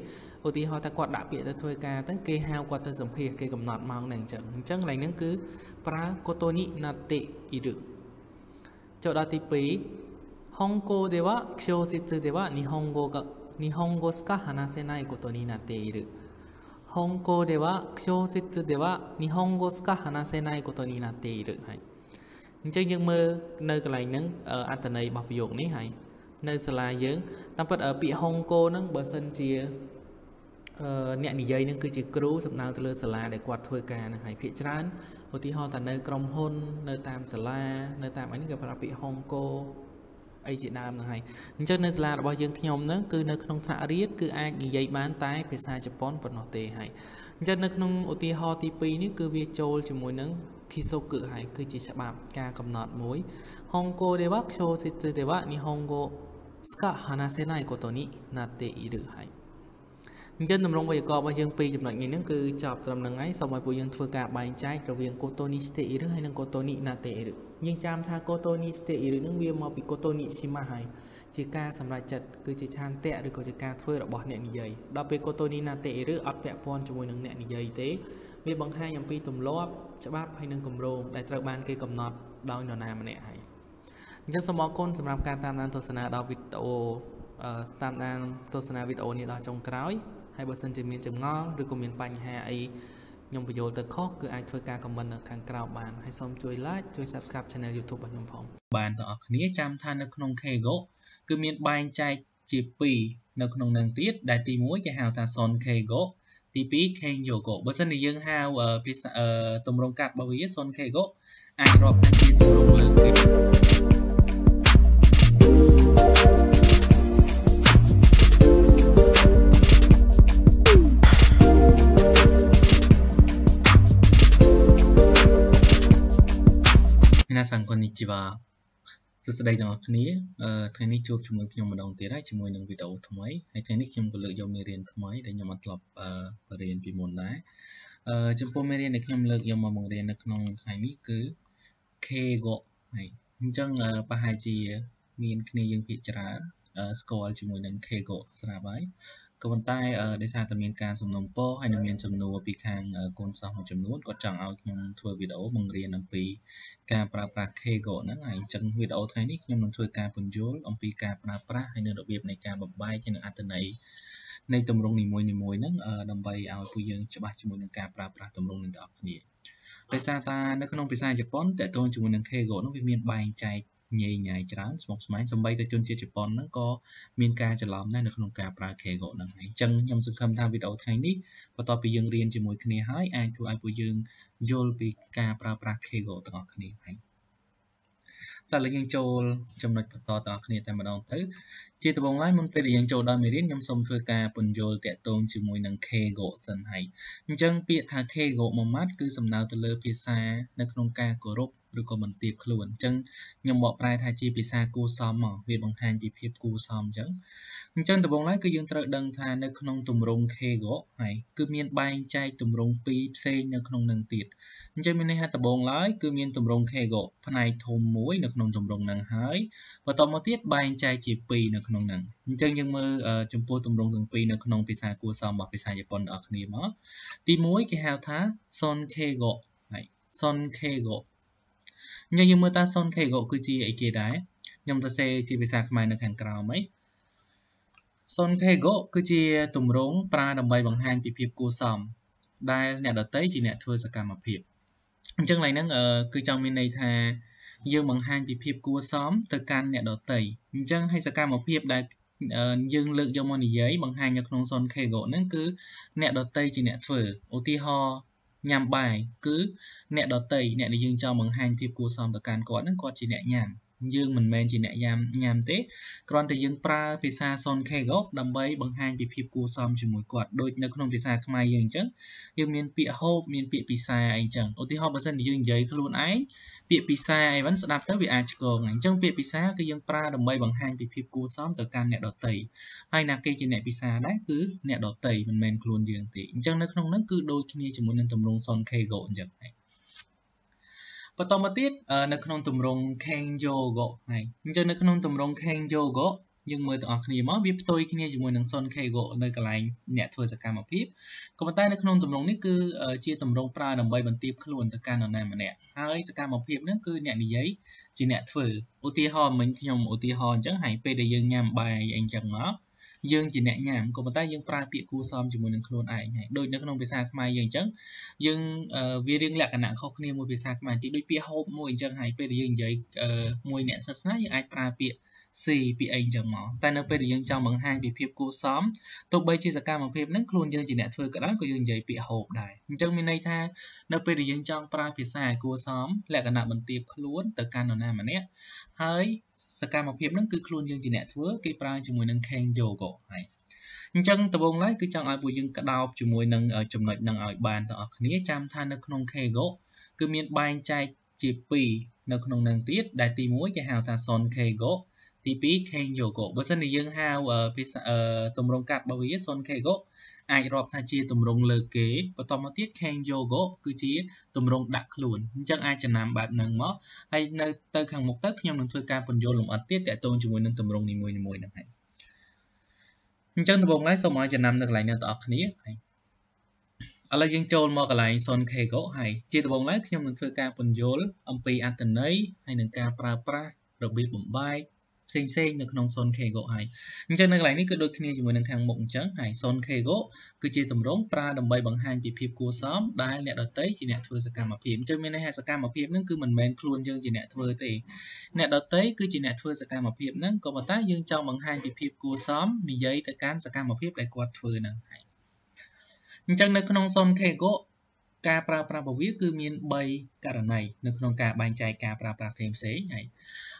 ឧទាហរណ៍ថាគាត់ដាក់ពាក្យទៅធ្វើការទៅគេហៅគាត់ទៅសម្ភាសគេកំណត់ម៉ោងហ្នឹងអញ្ចឹងអញ្ចឹងកន្លែងហ្នឹងគឺប្រើកូតូនីណាតិអ៊ីរឹចូលដល់ទី2ហុងកូでは気象説では日本語が日本語しか話せないことになっている本校では小説では日本語しか話せないことになっているはいអញ្ចឹងយើងមើលនៅកន្លែងហ្នឹងអត្ថន័យរបស់ប្រយោគនេះហើយនៅសាលាយើងតាមពិតពាក្យហុងកូហ្នឹងបើសិនជាអ្នកនិយាយនឹងគឺជាគ្រូសំដៅទៅលើសាលាដែលគាត់ធ្វើការនឹងហើយភាកច្រើនឧទាហរណ៍ថានៅក្រុមហ៊ុននៅតាមសាលា នៅតាមអីនេះគេប្រើពាក្យហុងកូអីជាដើមនឹងហើយអញ្ចឹងនៅសាលារបស់យើងខ្ញុំហ្នឹងគឺនៅក្នុងថ្នាក់រៀនគឺអាចនិយាយបានតែភាសាជប៉ុនប៉ុណ្ណោះទេហើយអញ្ចឹងនៅក្នុងឧទាហរណ៍ទី2នេះគឺវាចូលជាមួយនឹងគីសូគឺហើយគឺជាច្បាប់ការកំណត់មួយហុងកូទេវៈខ្យូសិទេវៈនេះហុងកូしか話せないことになっているហើយអញ្ចឹងតម្រងវេយ្យាករណ៍របស់យើងពីរចំណុចនេះនឹងគឺចប់ត្រឹមនឹងហើយសូមឲ្យពួកយើងធ្វើការបែងចែករវាងកូតូនីស្តេអ៊ីរឺហើយនិងកូតូនីណាតេអ៊ីរឺយើងចាំថាកូតូនីស្តេអ៊ីរឺនឹងវាមកពីកូតូនីស៊ីម៉ាហើយជាការសម្រេចចិត្តគឺជាឆន្ទៈឬក៏ជាការធ្វើរបស់អ្នកនិយាយដល់ពេលកូតូនីណាតេអ៊ីរឺអត់ពាក់ព័ន្ធជាមួយនឹងអ្នកនិយាយទេវាបង្ហាញអំពីទម្លាប់ច្បាប់ហើយនិងគម្រោងដែលត្រូវបានគេកំណត់ដោយនរណាម្នាក់ហើយអញ្ចឹងសូមអរគុណសម្រាប់ការតាមដានទស្សនាដល់វីដេអូតាមដានទស្សនាវីដេអូនេះដល់ចុងក្រោយហើយបើសិនជាមានចម្ងល់ឬក៏មានបញ្ហាអីខ្ញុំបញ្យល់ទៅខុសគឺអាចធ្វើការ comment នៅខាងក្រៅបានហើយសូមជួយ like ជួយ subscribe channel YouTube របស់ខ្ញុំផងបានទាំងអស់គ្នាចាំថានៅក្នុង Kego គឺមានបែងចែកជា2នៅក្នុងនឹងទៀតដែលទី1គេហៅថា Son Kego ទី2 Kenyogo បើសិនជាយើងហៅភាសាទម្រង់កាត់របស់វា Son Kego អាចរាប់ថាជាទម្រង់លើគេ皆さんこんにちはសួស្តីទាំងអស់គ្នាថ្ងៃនេះជួបជាមួយខ្ញុំម្ដងទៀតហើយជាមួយនឹងវីដេអូថ្មីហើយថ្ងៃនេះខ្ញុំក៏លើកយកមេរៀនថ្មីដែលខ្ញុំបានធ្លាប់បរៀនពីមុនដែរចំពោះមេរៀនដែលខ្ញុំលើកយកមកបង្រៀននៅក្នុងថ្ងៃនេះគឺ Kego ហើយអញ្ចឹងប្រហែលជាមានគ្នាយើងភាគច្រើនស្គាល់ជាមួយនឹង Kego ស្រាប់ហើយក៏ប៉ុន្តែដោយសារតែមានការសំណុំពរហើយនឹងមានចំនួនពីខាងកូនសិស្សមួយចំនួនគាត់ចង់ឲ្យខ្ញុំធ្វើវីដេអូបង្រៀនអំពី ការប្រើប្រាស់ Kaggle ហ្នឹងហើយអញ្ចឹងវីដេអូថ្ងៃនេះខ្ញុំនឹងធ្វើការបញ្យល់អំពីការប្រើប្រាស់ហើយនឹងរបៀបនៃការបំបែកហើយនឹងអត្ថន័យនៃទម្រង់នីមួយៗហ្នឹងដើម្បីឲ្យពួកយើងច្បាស់ជាមួយនឹងការប្រើប្រាស់ទម្រង់នឹងទាំងអស់គ្នាដោយសារតែនៅក្នុងភាសាជប៉ុនតកតងជាមួយនឹង Kaggle នោះវាមានបែងចែកញេញ៉ៃច្រើនស្មុគស្មាញសម្បីតែជនជាតិជប៉ុនហ្នឹងក៏មានការច្រឡំដែរនៅក្នុងការប្រើ Keigo ហ្នឹងហើយអញ្ចឹងខ្ញុំសង្ឃឹមថាវីដេអូថ្ងៃនេះបន្ទាប់ពីយើងរៀនជាមួយគ្នាហើយអាចជួយឲ្យពួកយើងយល់ពីការប្រើប្រាស់ Keigo ទាំងអស់គ្នាហើយតែឥឡូវយើងចូល ចំណុចបន្តតគ្នាតែម្ដងទៅជាដំបូងឡើយមុនពេលដែលយើងចូលដល់មេរៀនខ្ញុំសូមធ្វើការពន្យល់តាក់ទងជាមួយនឹង Kego សិនហើយអញ្ចឹងពាក្យថា Kego មួយម៉ាត់គឺសំដៅទៅលើភាសានៅក្នុងការគោរពឬក៏បន្ទាបខ្លួនអញ្ចឹងខ្ញុំបកប្រែថាជាភាសាគួរសមមកវាបង្ហាញពីភាពគួរសមអញ្ចឹងអញ្ចឹងដំបូងឡើយគឺយើងត្រូវ ដឹងថា នៅក្នុងទម្រង់ Kego ហើយគឺមានបែងចែកទម្រង់ពីរផ្សេងនៅក្នុងនឹងទៀតអញ្ចឹងមានន័យថាដំបូងឡើយគឺមានទម្រង់ Kego ផ្នែកធំមួយនៅក្នុងទម្រង់នឹងហើយបន្ទាប់មកទៀតបែងចែកជាពីរនៅក្នុងក្នុងហ្នឹងអញ្ចឹងយើងមើលចំពោះទម្រង់ទាំងពីរនៅក្នុងភាសាគួរសមរបស់ភាសាជប៉ុនរបស់គ្នាមកទី1គេហៅថា sonkeigo ហើយ sonkeigo អញ្ចឹងយើងមើលតា sonkeigo គឺជាអីគេដែរខ្ញុំសរសេរជាភាសាខ្មែរនៅខាងក្រោមហី sonkeigo គឺជាទម្រង់ប្រើដើម្បីបង្ហាញពីភាពគួរសមដែលអ្នកដតីជាអ្នកធ្វើសកម្មភាពអញ្ចឹងឡើយហ្នឹងគឺចង់មានន័យថាយើងបង្ហាញពីភាពគួរសមទៅកាន់អ្នកដទៃអញ្ចឹងហើយសកម្មភាពដែលយើងលើកយកមកនិយាយបង្ហាញនៅក្នុង Zone Kego ហ្នឹងគឺអ្នកដតីជាអ្នកធ្វើឧទាហរណ៍ញ៉ាំបាយគឺអ្នកដតីអ្នកដែលយើងចង់បង្ហាញភាពគួរសមទៅកាន់គាត់ហ្នឹងគាត់ជាអ្នកញ៉ាំយើងមិនមែនជាអ្នកញ៉ាំញ៉ាំទេគ្រាន់តែយើងប្រើភាសា sonkego ដើម្បីបង្ហាញពីភាពគួរសមជាមួយគាត់ដូចនៅក្នុងភាសាខ្មែរយើងអញ្ចឹងយើងមានពាក្យហូបមានពាក្យពិសាអីអញ្ចឹងឧទាហរណ៍បើសិនយើងនិយាយខ្លួនឯងពាក្យពិសាអីហ្នឹងស្ដាប់ទៅវាអាចឆ្កងអញ្ចឹងពាក្យពិសាគឺយើងប្រើដើម្បីបង្ហាញពីភាពគួរសមទៅកាន់អ្នកដទៃហើយណាគេជាអ្នកពិសាដែរគឺអ្នកដទៃមិនមែនខ្លួនយើងទេអញ្ចឹងនៅក្នុងហ្នឹងគឺដូចគ្នាជាមួយនឹងទម្រង់ sonkego អញ្ចឹងដែរបន្តមកទៀតនៅក្នុងទម្រង់ Kenjo Go ហើយអញ្ចឹងនៅក្នុងទម្រង់ Kenjo Go យើងមើលទាំងអស់គ្នាមកវាផ្ទុយគ្នាជាមួយនឹង Son Keigo នៅកន្លែងអ្នកធ្វើសកម្មភាពក៏ប៉ុន្តែនៅក្នុងទម្រង់នេះគឺជាទម្រង់ប្រើដើម្បីបន្ទាបខ្លួនទៅកាន់នរណាម្នាក់ហើយសកម្មភាពហ្នឹងគឺអ្នកនិយាយជាអ្នកធ្វើឧទាហរណ៍មិញខ្ញុំឧទាហរណ៍អញ្ចឹងហើយពេលដែលយើងញ៉ាំបាយអីអញ្ចឹងមកយើងជាអ្នកញ៉ាំក៏ប៉ុន្តែយើងប្រើពាក្យគួរសមជាមួយនឹងខ្លួនឯងហើយដូចនៅក្នុងភាសាខ្មែរយើងអញ្ចឹងយើងវារៀងលក្ខណៈខុសគ្នាមួយភាសាខ្មែរទីដូចពាក្យហូបមួយអញ្ចឹងហើយពេលដែលយើងនិយាយមួយអ្នកសាសនាយើងអាចប្រើពាក្យ C ពីអីអញ្ចឹងមកតែនៅពេលដែលយើងចង់បង្ហាញពីភាពគួរសមទោះបីជាសកម្មភាពហ្នឹងខ្លួនយើងជាអ្នកធ្វើក៏ដោយក៏យើងនិយាយពាក្យហូបដែរអញ្ចឹងមានន័យថា នៅពេលដែលយើងចង់ប្រើភាសាឲ្យគួរសមលក្ខណៈបន្ទាបខ្លួនទៅកាន់នរណាម្នាក់ហើយសកម្មភាពហ្នឹងគឺខ្លួនយើងជាអ្នកធ្វើគេប្រើជាមួយនឹង Ken Yogo ហើយអញ្ចឹងដំបូងឡើយគឺចង់ឲ្យពួកយើងក្តោបជាមួយនឹង ចំណុចហ្នឹងឲ្យបានទាំងអស់គ្នាចាំថានៅក្នុង Kego គឺមានបែងចែកជា2នៅ ក្នុងនឹងទៀតដែលទី1គេហៅថា Son Kego ទី2 ken yogo បើសិនជាយើងហៅភាសាទម្រង់កាត់របស់វា son kego អាចរាប់ថាជាទម្រង់លើគេបន្តមកទៀត ken yogo គឺជាទម្រង់ដាក់ខ្លួនអញ្ចឹងអាចចំណាំបែបហ្នឹងមកហើយនៅទៅខាងមុខទៅខ្ញុំនឹងធ្វើការពន្យល់លម្អិតទៀតតទៅជាមួយនឹងទម្រង់នីមួយៗហ្នឹងហើយអញ្ចឹងដំបូងឡើយសូមឲ្យចំណាំនៅកន្លែងនេះទាំងអស់គ្នាហើយឥឡូវយើងចូលមកកន្លែង son kego ហើយជាដំបូងឡើយខ្ញុំនឹងធ្វើការពន្យល់អំពីអត្ថន័យហើយនឹងការប្រើប្រាស់របៀបបំបែកផ្សេងៗនៅក្នុង zone Kego ហើយអញ្ចឹងនៅកន្លែងនេះគឺដូចគ្នាជាមួយនឹងខាងមុខអញ្ចឹងហើយ zone Kego គឺជាទម្រង់ប្រើដើម្បីបង្ហាញពីភាពគួរសមដែលអ្នកដតីជាអ្នកធ្វើសកម្មភាពអញ្ចឹងមានន័យថាសកម្មភាពហ្នឹងគឺមិនមែនខ្លួនយើងជាអ្នកធ្វើទេអ្នកដតីគឺជាអ្នកធ្វើសកម្មភាពហ្នឹងក៏ប៉ុន្តែយើងចង់បង្ហាញពីភាពគួរសមនិយាយទៅកាន់សកម្មភាពដែលគាត់ធ្វើហ្នឹងហើយអញ្ចឹងនៅក្នុង zone Kego ការប្រើប្រាស់របស់វាគឺមាន3ករណីនៅក្នុងការបែងចែកការប្រើប្រាស់ផ្សេងផ្សេងហើយ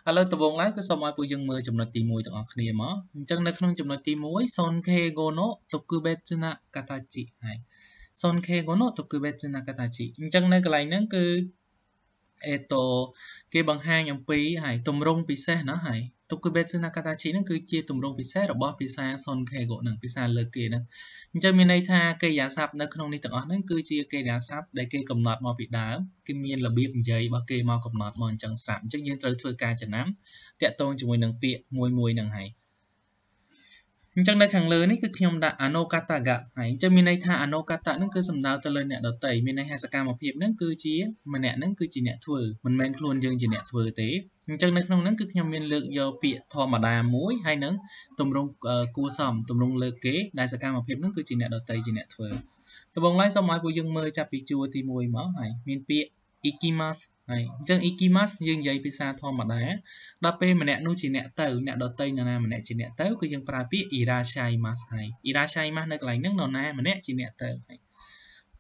ឥឡូវដំបូងឡើយគឺសូមឲ្យពួកយើងមើលចំណុចទី1ទាំងអស់គ្នាមកអញ្ចឹងនៅក្នុងចំណុចទី1 sonke gono tokubetsu na katachi ហើយ sonke gono tokubetsu na katachi អញ្ចឹងនៅកន្លែងហ្នឹងគឺអេតូគេបង្ហាញអំពីហើយទម្រង់ពិសេសណាហើយទុគីបេតស៊ូណាកាតាជីហ្នឹងគឺជាទម្រង់ពិសេសរបស់ភាសាសុនខេហ្គហ្នឹងភាសាលើគេហ្នឹងអញ្ចឹងមានន័យថាកិរិយាសព្ទនៅក្នុងនេះទាំងអស់ហ្នឹងគឺជាកិរិយាសព្ទដែលគេកំណត់មកពីដើមគឺមានរបៀបនិយាយរបស់គេមកកំណត់មកអញ្ចឹងស្រាប់អញ្ចឹងយើងត្រូវធ្វើការចំណាំតាក់ទងជាមួយនឹងពាក្យមួយមួយហ្នឹងហើយអញ្ចឹងនៅខាងលើនេះគឺខ្ញុំដាក់ anokata ga ហើយអញ្ចឹងមានន័យថា anokata ហ្នឹងគឺសំដៅទៅលើអ្នកដតីមានន័យថាសកម្មភាពហ្នឹងគឺជាម្នាក់ហ្នឹងគឺជាអ្នកធ្វើមិនមែនខ្លួនយើងជាអ្នកធ្វើទេអញ្ចឹងនៅក្នុងហ្នឹងគឺខ្ញុំមានលើកយកពាក្យធម្មតាមួយហើយនឹងទម្រង់គួសមទម្រង់លើកគេដែលសកម្មភាពហ្នឹងគឺជាអ្នកដតីជាអ្នកធ្វើដំបូងឡើយសូមឲ្យពួកយើងមើលចាប់ពីជួរទី1មកហើយមានពាក្យ ikimasu ហើយអញ្ចឹង ikimasu យើងនិយាយភាសាធម្មតាដល់ពេលម្នាក់នោះជាអ្នកទៅអ្នកដតីនរណាម្នាក់ជាអ្នកទៅគឺយើងប្រើពាក្យ irashaimasu ហើយ irashaimasu នៅកន្លែងហ្នឹងនរណាម្នាក់ជាអ្នកទៅហើយ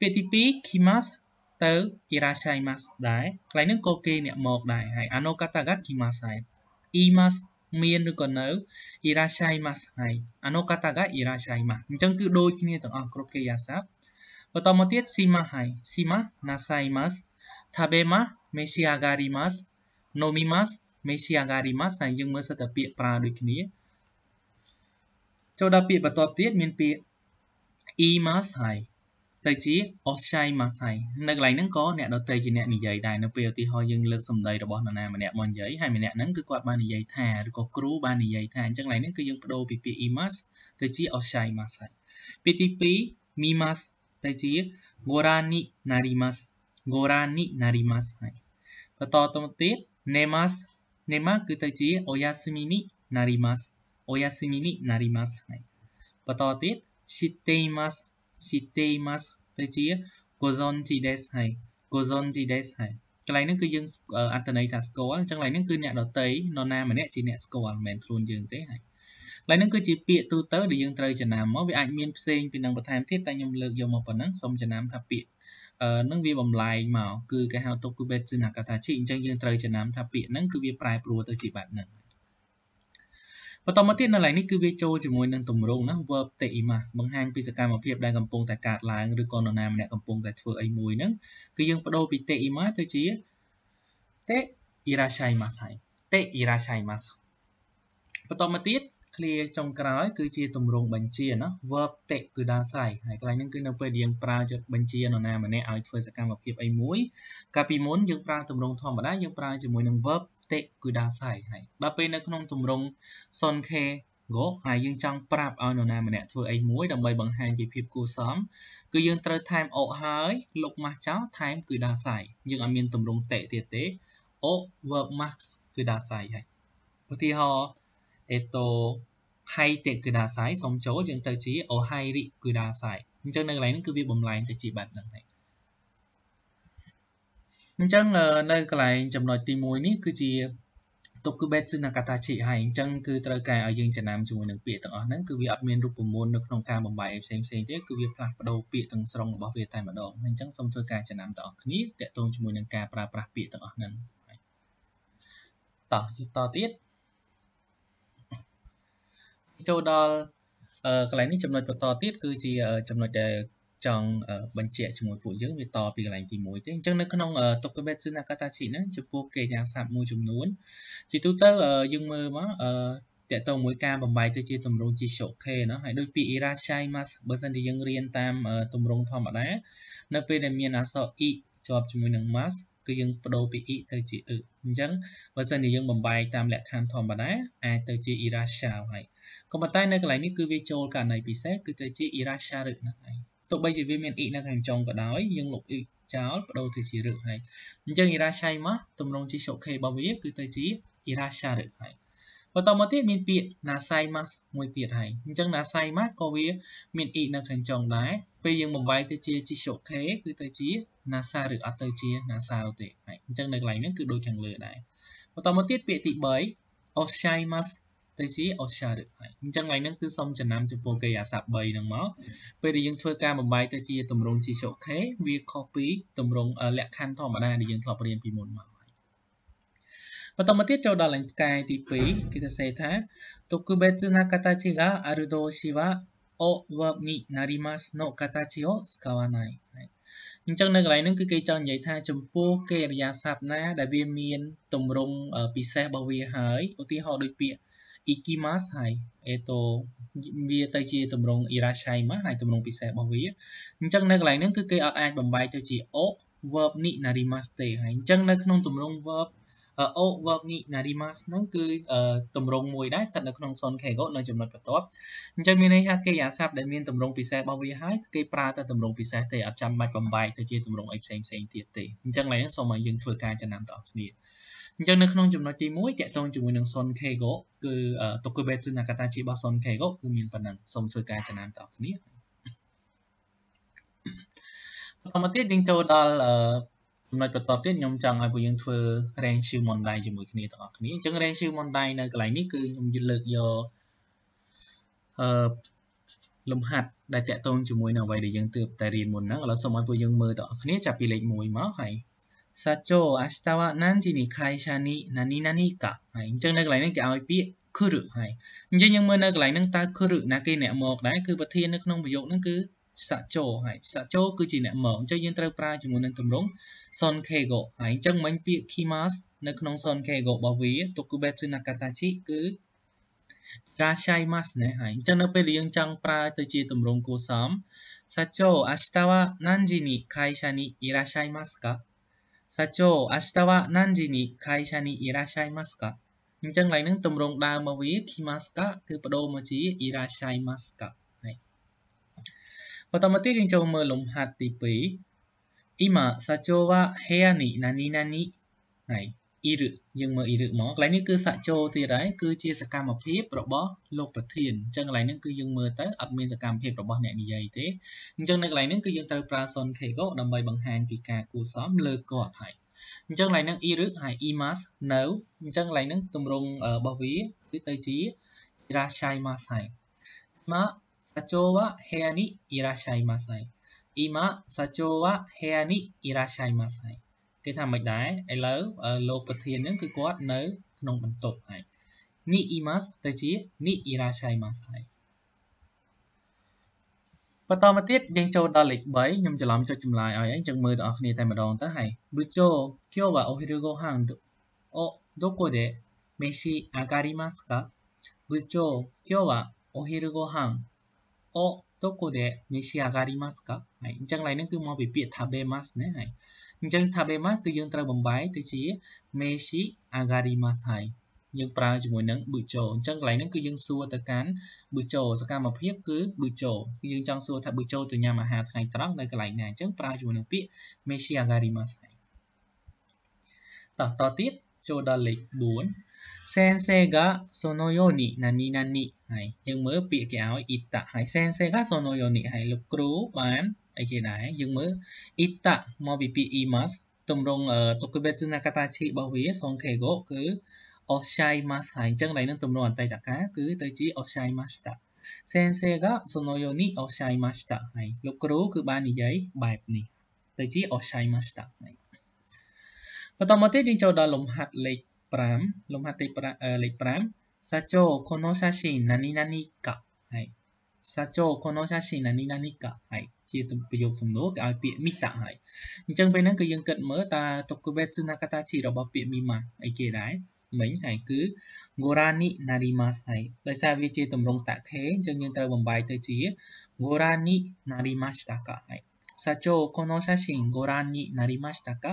ពាក្យទី2 kimasu ទៅ irashaimasu ដែរកន្លែងហ្នឹងក៏គេអ្នកមកដែរហើយ anokataga kimasu ហើយ imasu មានឬក៏នៅ irashaimasu ហើយ anokataga irashaimasu អញ្ចឹងគឺដូចគ្នាទាំងអស់គ្រប់កិរិយាសព្ទបន្តមកទៀត sima ហើយ sima nasaimasu Thabema Mesiagarimas Nomimas Mesiagarimas ហើយយើងមើលសិទ្ធិពាក្យប្រើដូចគ្នាចូលដល់ពាក្យបន្ទាប់ទៀតមានពាក្យ Imas ហើយទៅជា Oshaimas ហើយនៅកន្លែងហ្នឹងក៏អ្នកដទៃជាអ្នកនិយាយដែរនៅពេលឧទាហរណ៍យើងលើកសម្ដីរបស់នរណាម្នាក់មកនិយាយហើយម្នាក់ហ្នឹងគឺគាត់បាននិយាយថាឬក៏គ្រូបាននិយាយថាអញ្ចឹងកន្លែងហ្នឹងគឺយើងបដូរពីពាក្យ Imas ទៅជា Oshaimas ហើយពាក្យទី2 Mimas ទៅជា Gorani Narimas ご覧になります。はい、បន្តទៅទៀត寝ます。寝ますគឺទៅជាおやすみになります。おやすみになります。はい、បន្តទៀត知っています。知っていますទៅជាご存知ですហើយご存知ですហើយកន្លែងនេះគឺយើងអត្ថន័យថាស្គាល់អញ្ចឹងកន្លែងនេះគឺអ្នកដតីនរណាម្នាក់ជាអ្នកស្គាល់មិនមែនខ្លួនយើងទេហើយកន្លែងនេះគឺជាពាក្យទូទៅដែលយើងត្រូវចំណាំមកវាអាចមានផ្សេងពីនឹងបន្ថែមទៀតតែខ្ញុំលើកយកមកប៉ុណ្ណឹងសូមចំណាំថាពាក្យនឹងវាបំលែងមកគឺគេហៅទុកគឺ betsina katachi អញ្ចឹងយើងត្រូវចំណាំថាពាក្យហ្នឹងគឺវាប្រែប្រួលទៅជាបែបហ្នឹងបន្តមកទៀតនៅឡែកនេះគឺវាចូលជាមួយនឹងទម្រង់ណា verb te ima បង្ហាញពីសកម្មភាពដែលកំពុងតែកើតឡើងឬក៏នរណាម្នាក់កំពុងតែធ្វើអីមួយហ្នឹងគឺយើងបដូរពី te ima ទៅជា te irashaimasu te irashaimasu បន្តមកទៀត clear ចុងក្រោយ គឺជាទម្រង់បញ្ជាណា verb តិគឺដាស្រ័យហើយកន្លែងហ្នឹងគឺនៅពេលយើងប្រើបញ្ជានរណាម្នាក់ឲ្យធ្វើសកម្មភាពអីមួយកាលពីមុនយើងប្រើទម្រង់ធម្មតាយើងប្រើជាមួយនឹង verb តិគឺដាស្រ័យហើយដល់ពេលនៅក្នុងទម្រង់ sonk go ហើយយើងចង់ប្រាប់ឲ្យនរណាម្នាក់ធ្វើអីមួយដើម្បីបង្ហាញពីភាពគួរសមគឺយើងត្រូវថែមអុកហើយលុកម៉ាស់ចោលថែមគឺដាស្រ័យយើងអត់មានទម្រង់តិទៀតទេអុក verb max គឺដាស្រ័យហើយឧទាហរណ៍អេតូហៃតេគឺដាសៃសូមចូលយើងទៅជាអូហៃរីគឺដាសៃអញ្ចឹងនៅកន្លែងនេះគឺវាបំលែងទៅជាបែបហ្នឹងហើយអញ្ចឹងនៅកន្លែងចំណុចទី1នេះគឺជាទុកគឺ Betsu Nakatachi ហើយអញ្ចឹងគឺត្រូវការឲ្យយើងចំណាំជាមួយនឹងពាក្យទាំងអស់ហ្នឹងគឺវាអត់មានរូបមន្តនៅក្នុងការបំបែកផ្សេងផ្សេងទេគឺវាផ្លាស់ប្ដូរពាក្យទាំងស្រុងរបស់វាតែម្ដងអញ្ចឹងសូមធ្វើការចំណាំទាំងអស់គ្នាតាក់ទងជាមួយនឹងការប្រើប្រាស់ពាក្យទាំងអស់ហ្នឹងតោះតទៀតចូលដល់កន្លែងនេះចំណុចបន្តទៀតគឺជាចំណុចដែលចង់បញ្ជាក់ជាមួយពួកយើងវាតពីកន្លែងទី1ទេអញ្ចឹងនៅក្នុង Tokubet Sunakatachi ហ្នឹងចំពោះគេយ៉ាងស័ព្ទមួយចំនួនជាទូទៅយើងមើលមកតកតមួយការបំបីទៅជាទម្រង់ជា shoke ណាហើយដូចពី irashai mas បើសិនជាយើងរៀនតាមទម្រង់ធម្មតានៅពេលដែលមានអក្សរ i ជាប់ជាមួយនឹង mas គឺយើងបដូរពី i ទៅជា ư អញ្ចឹងបើសិនជាយើងបំបែកតាមលក្ខខណ្ឌធម្មតាអាចទៅជា irasha ហើយក៏ប៉ុន្តែនៅកន្លែងនេះគឺវាចូលករណីពិសេសគឺទៅជា irasha ឬហ្នឹងហើយទោះបីជាវាមាន i នៅខាងចុងក៏ដោយយើងលុប i ចោលបដូរទៅជា ư ហើយអញ្ចឹង irasha មកទម្រង់ជា shoke របស់វាគឺទៅជា irasha ឬហើយបន្តមកទៀតមានពាក្យ nasaimas មួយទៀតហើយអញ្ចឹង nasaimas ក៏វាមាន i នៅខាងចុងដែរពេលយើងបំបែកទៅជា Chichoke គឺទៅជា NASA ឬអត់ទៅជា NASA ទេហើយអញ្ចឹងនៅកន្លែងហ្នឹងគឺដូចខាងលើដែរបន្តមកទៀតពាក្យទី3 Oshaimasu ទៅជា Osharu ហើយអញ្ចឹងកន្លែងហ្នឹងគឺសូមចំណាំចំពោះកិរិយាសព្ទ3ហ្នឹងមកពេលដែលយើងធ្វើការបំបែកទៅជាទម្រង់ Chichoke វាខុសពីទម្រង់លក្ខខណ្ឌធម្មតាដែលយើងធ្លាប់រៀនពីមុនមកបន្តមកទៀតចូលដល់លេខផ្កាយទី2គេថាសេថាទុកបេតណាកតាជីがある動詞は o verb になりますの形を使わないអញ្ចឹងនៅកន្លែងហ្នឹងគឺគេចង់និយាយថាចំពោះកិរិយាសព្ទណាដែលវាមានទម្រង់ពិសេសរបស់វាហើយឧទាហរណ៍ដូចពាក្យ ikimas ហើយអេតូវាទៅជាទម្រង់ irashima ហើយទម្រង់ពិសេសរបស់វាអញ្ចឹងនៅកន្លែងហ្នឹងគឺគេអត់អាចបំបែកទៅជា o verb ni narimas ទេហើយអញ្ចឹងនៅក្នុងទម្រង់ verb old verb នេះ narimasu ហ្នឹងគឺទម្រង់មួយដែរស្ថិតនៅក្នុង son keigo នៅចំណុចបន្ទាប់អញ្ចឹងមានន័យថាគេអាស័ព្ទដែលមានទម្រង់ពិសេសរបស់វាហើយគេប្រើតែទម្រង់ពិសេសទេអត់ចាំបាច់បំបែកទៅជាទម្រង់អីផ្សេងផ្សេងទៀតទេអញ្ចឹងឡើយសូមឲ្យយើងធ្វើការចំណាំតអស់គ្នាអញ្ចឹងនៅក្នុងចំណុចទី1តកតងជាមួយនឹង son keigo គឺ tokubetsu nakata ជារបស់ son keigo គឺមានប៉ុណ្ណឹងសូមធ្វើការចំណាំតអស់គ្នាបន្តមកទៀតយើងចូលដល់ចំណុចបន្ទាប់ទៀតខ្ញុំចង់ឲ្យពួកយើងធ្វើ range human die ជាមួយគ្នាទាំងអស់គ្នាអញ្ចឹង range human die នៅកន្លែងនេះគឺខ្ញុំលើកយកអឺលំហាត់ដែលតាក់ទងជាមួយនឹងអ្វីដែលយើងទើបតែរៀនមុនហ្នឹងឥឡូវសូមឲ្យពួកយើងមើលទាំងអស់គ្នាចាប់ពីលេខ1មកហើយសាចោអាស្តាវ៉ាណានជីនីខៃសានីណានីណានីកាហើយអញ្ចឹងនៅកន្លែងនេះគេឲ្យពាក្យ kuru ហើយអញ្ចឹងយើងមើលនៅកន្លែងហ្នឹងតើ kuru ណាគេអ្នកមកដែរគឺប្រធាននៅក្នុងប្រយោគហ្នឹងគឺសាក់ចូលហើយសាក់ចូលគឺជាអ្នកមើលអញ្ចឹងយើងត្រូវប្រើជាមួយនឹងទម្រង់ son kego ហើយអញ្ចឹងមិញពាក្យ kimas នៅក្នុង son kego របស់វា tokubetsu nakatachi គឺ rashimasu ណាហើយអញ្ចឹងនៅពេលយើងចង់ប្រើទៅជាទម្រង់គួរសមសាក់ចូល明日は何時に会社にいらっしゃいますかសាក់ចូល明日は何時に会社にいらっしゃいますかអញ្ចឹងឡើយនឹងទម្រង់ដើមរបស់វា kimas គឺបដូរមកជា irashaimasu បន្តមកទៀតយើងចូលមើលលំហាត់ទី2 Ima Sacho wa heya ni nani nani ហើយអ៊ីរឹយើងមើលអ៊ីរឹមកកន្លែងនេះគឺសាចូលទៀតហើយគឺជាសកម្មភាពរបស់លោកប្រធានអញ្ចឹងកន្លែងនេះគឺយើងមើលទៅអត់មានសកម្មភាពរបស់អ្នកនិយាយទេអញ្ចឹងនៅកន្លែងនេះគឺយើងត្រូវប្រើ son keigo ដើម្បីបង្ហាញពីការគួរសមលើគាត់ហើយអញ្ចឹងកន្លែងនេះអ៊ីរឹហើយ imas នៅអញ្ចឹងកន្លែងនេះទម្រង់របស់វាគឺទៅជា irashaimasu ហើយមក社長は部屋にいらっしゃいません。今、社長は部屋にいらっしゃいません。គេថាមិនដែរឥឡូវលោកប្រធាននឹងគឺគាត់នៅក្នុងបន្ទប់ហើយ ni imas ទៅជា ni irashaimasu ហើយបន្តមកទៀតយើងចូលដល់លេខ3ខ្ញុំច្រឡំចុចចម្លើយឲ្យអញ្ចឹងមើលទាំងអស់គ្នាតែម្ដងទៅហើយ部長今日はお昼ご飯をどこで召し上がりますか部長今日はお昼ご飯おどこで召し上がりますかហើយអញ្ចឹងឡើយហ្នឹងគឺមកពីពាក្យ tabemas ណាហើយអញ្ចឹង tabemas គឺយើងត្រូវបំបែកទៅជា meshi agarimas ហើយយើងប្រើជាមួយនឹង bucho អញ្ចឹងកន្លែងហ្នឹងគឺយើងសួរទៅកាន់ bucho សកម្មភាពគឺ bucho គឺយើងចង់សួរថា bucho ទៅញ៉ាំអាហារថ្ងៃត្រង់នៅកន្លែងណាអញ្ចឹងប្រើជាមួយនឹងពាក្យ meshi agarimas ហើយតោះតទៀតចូលដល់លេខ4先生がそのように何々ហើយយើងមើលពាក្យគេឲ្យ ita ហើយ sensei がそのようにហើយលោកគ្រូបានអីគេដែរយើងមើល ita មកពីពាក្យ imas តម្រង tokubetsu nakatachi របស់វា sonkeigo គឺ oshaimasu ហើយអញ្ចឹងដែរនឹងតម្រងអតីតកាលគឺទៅជា oshaimashita sensei がそのように oshaimashita ហើយលោកគ្រូគឺបាននិយាយបែបនេះទៅជា oshaimashita បន្តមកទៀតយើងចូលដល់លំហាត់លេខ5លំហាត់លេខ5លេខ5សាជោこの写真何々かហើយសាជោこの写真何々かហើយជាប្រយោគសំណួរគេឲ្យពាក្យមីតាហើយអញ្ចឹងពេលហ្នឹងគឺយើងគិតមើលតាតុកវេស៊ូណាកាតាជីរបស់ពាក្យមីម៉ាអីគេដែរមិញហើយគឺ gorani narimas ហើយដោយសារវាជាទម្រង់តខេអញ្ចឹងយើងត្រូវបំបែកទៅជា gorani narimashita ហើយសាជោこの写真ご覧になりましたか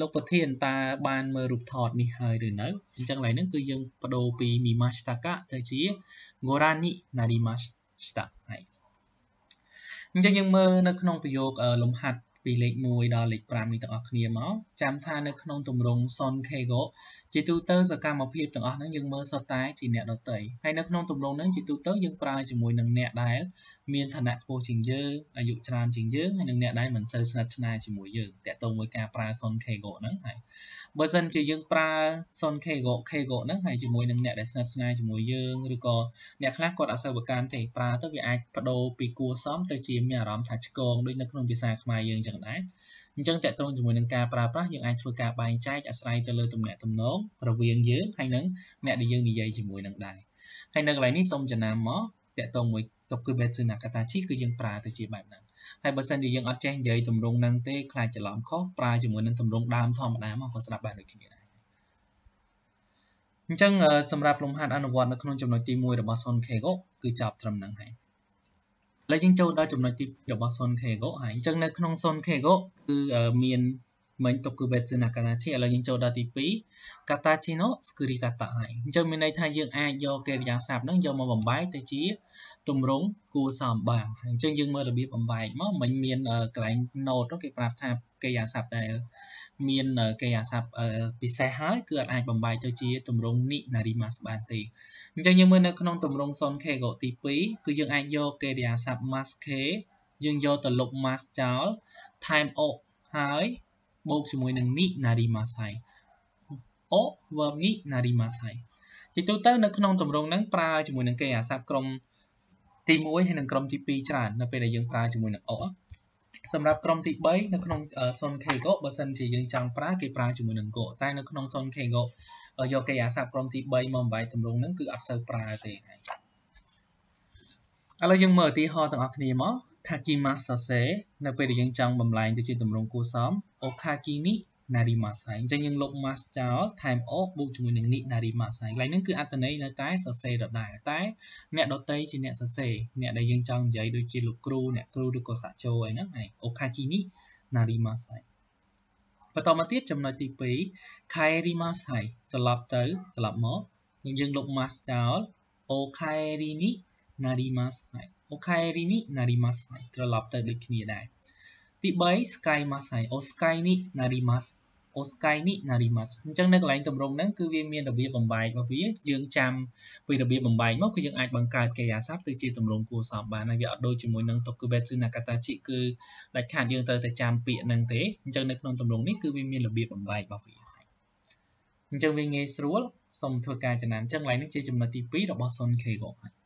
លោកប្រធានតើបានមើលរូបថតនេះហើយឬនៅអញ្ចឹងឡើយហ្នឹងគឺយើងបដូរពី mimashitaka ទៅជា gorani narimashita ហើយអញ្ចឹងយើងមើលនៅក្នុងប្រយោគលំហាត់ពីលេខ1ដល់លេខ5នេះទាំងអស់គ្នាមកចាំថានៅក្នុងទម្រង់ son keigo ជាទូទៅសកម្មភាពទាំងអស់ហ្នឹងយើងមើលសុទ្ធតែជាអ្នកដតីហើយនៅក្នុងទម្រង់ហ្នឹងជាទូទៅយើងប្រើជាមួយនឹងអ្នកដែល មានឋានៈខ្ពស់ជាងយើងអាយុច្រើនជាងយើងហើយនឹងអ្នកដែលមិនសូវស្និទ្ធស្នាលជាមួយយើងតាក់ទងមួយការប្រើ son kego ហ្នឹងហើយបើសិនជាយើងប្រើ son kego kego ហ្នឹងហើយជាមួយនឹងអ្នកដែលស្និទ្ធស្នាលជាមួយយើងឬក៏អ្នកខ្លះគាត់អត់សូវប្រកាន់ទេប្រើទៅវាអាចបដូរពីគួសមទៅជាមានអារម្មណ៍ថាឆ្កងដូចនៅក្នុងភាសាខ្មែរយើងចឹងដែរអញ្ចឹងតកតងជាមួយនឹងការប្រើប្រាស់យើងអាចធ្វើការបែងចែកអាស្រ័យទៅលើទំនាក់ទំនងរវាងយើងហើយនឹងអ្នកដែលយើងនិយាយជាមួយនឹងដែរហើយនៅកន្លែងនេះសូមចំណាំមកតកតងមួយទុកគឺ better ណាកតាជីគឺយើងប្រើទៅជាបែបហ្នឹងហើយបើសិនជាយើងអត់ចេះនិយាយទម្រង់ហ្នឹងទេខ្លាចច្រឡំខុសប្រើជាមួយនឹងទម្រង់ដើមធម្មតាមកក៏ស្ដាប់បានដូចគ្នាដែរអញ្ចឹងសម្រាប់លំហាត់អនុវត្តនៅក្នុងចំណុចទី1របស់ Son Kego គឺចប់ត្រឹមហ្នឹងហើយឡើយយើងចូលដល់ចំណុចទីរបស់ Son Kego ហើយអញ្ចឹងនៅក្នុង Son Kego គឺមានមិញទុកគឺ Betsuna Katachi ឥឡូវយើងចូលដល់ទី2 Katachi no Tsukuri Kata ហើយអញ្ចឹងមានន័យថាយើងអាចយកកិរិយាសព្ទហ្នឹងយកមកបំបែកទៅជាទម្រង់គួរសមបានអញ្ចឹងយើងមើលរបៀបបំបែកមកមិញមានកន្លែង note គេប្រាប់ថាកិរិយាសព្ទដែលមានគេអាស័ព្ទពិសេសហើយគឺអាចបំបែកទៅជាទម្រង់ ni narimas បានទេអញ្ចឹងយើងមើលនៅក្នុងទម្រង់ son k កោទី2គឺយើងអាចយកគេអាស័ព្ទ mas k យើងយកទៅលុប mas ចោលថែម o ហើយបូកជាមួយនឹង ni narimas ហើយ o verb ni narimas ហើយជាទូទៅនៅក្នុងទម្រង់ហ្នឹងប្រើជាមួយនឹងគេអាស័ព្ទក្រុមទី1ហើយនិងក្រុមទី2ច្រើននៅពេលដែលយើងប្រើជាមួយនឹង o សម្រាប់ក្រុមទី3នៅក្នុង Son Keigo បើសិនជាយើងចង់ប្រើគេប្រើជាមួយនឹង Go តែនៅក្នុង Son Keigo យកគេអាសាក្រុមទី3មកបំបាយតម្រងហ្នឹងគឺអត់សូវប្រើទេឥឡូវយើងមើលឧទាហរណ៍ទាំងអស់គ្នាមក Kakima Sase នៅពេលដែលយើងចង់បំលែងទៅជាតម្រងគួរសម Okaki នេះ nari masai អញ្ចឹងយើងលុប mask ចោលថែម o បូកជាមួយនឹង ni nari masai កន្លែងហ្នឹងគឺអត្ថន័យនៅតែសរសេរដដែលតែអ្នកដតីជាអ្នកសរសេរអ្នកដែលយើងចង់និយាយដូចជាលោកគ្រូអ្នកគ្រូឬក៏សាច់ជោអីហ្នឹងហើយ okachi ni nari masai បន្តមកទៀតចំណុចទី2 kairi masai ត្រឡប់ទៅត្រឡប់មកយើងលុប mask ចោល okairi ni nari masai okairi ni nari masai ត្រឡប់ទៅដូចគ្នាដែរទី3 sky masai o sky ni narimasu o sky ni narimasu អញ្ចឹងនៅកន្លែងតម្រងហ្នឹងគឺវាមានរបៀបបំបែករបស់វា យើងចាំពីរបៀបបំបែកមកគឺយើងអាចបង្កើតកិរិយាសព្ទទៅជាតម្រងគួរសមបានហើយវាអត់ដូចជាមួយនឹង tokubetsu nakatachi គឺដាច់ខាតយើងត្រូវតែចាំពាក្យហ្នឹងទេអញ្ចឹងនៅក្នុងតម្រងនេះគឺវាមានរបៀបបំបែករបស់វាអញ្ចឹងវាងាយស្រួលសូមធ្វើការចំណាំអញ្ចឹងកន្លែងនេះជាចំណុចទី2របស់ Son Kego ហើយ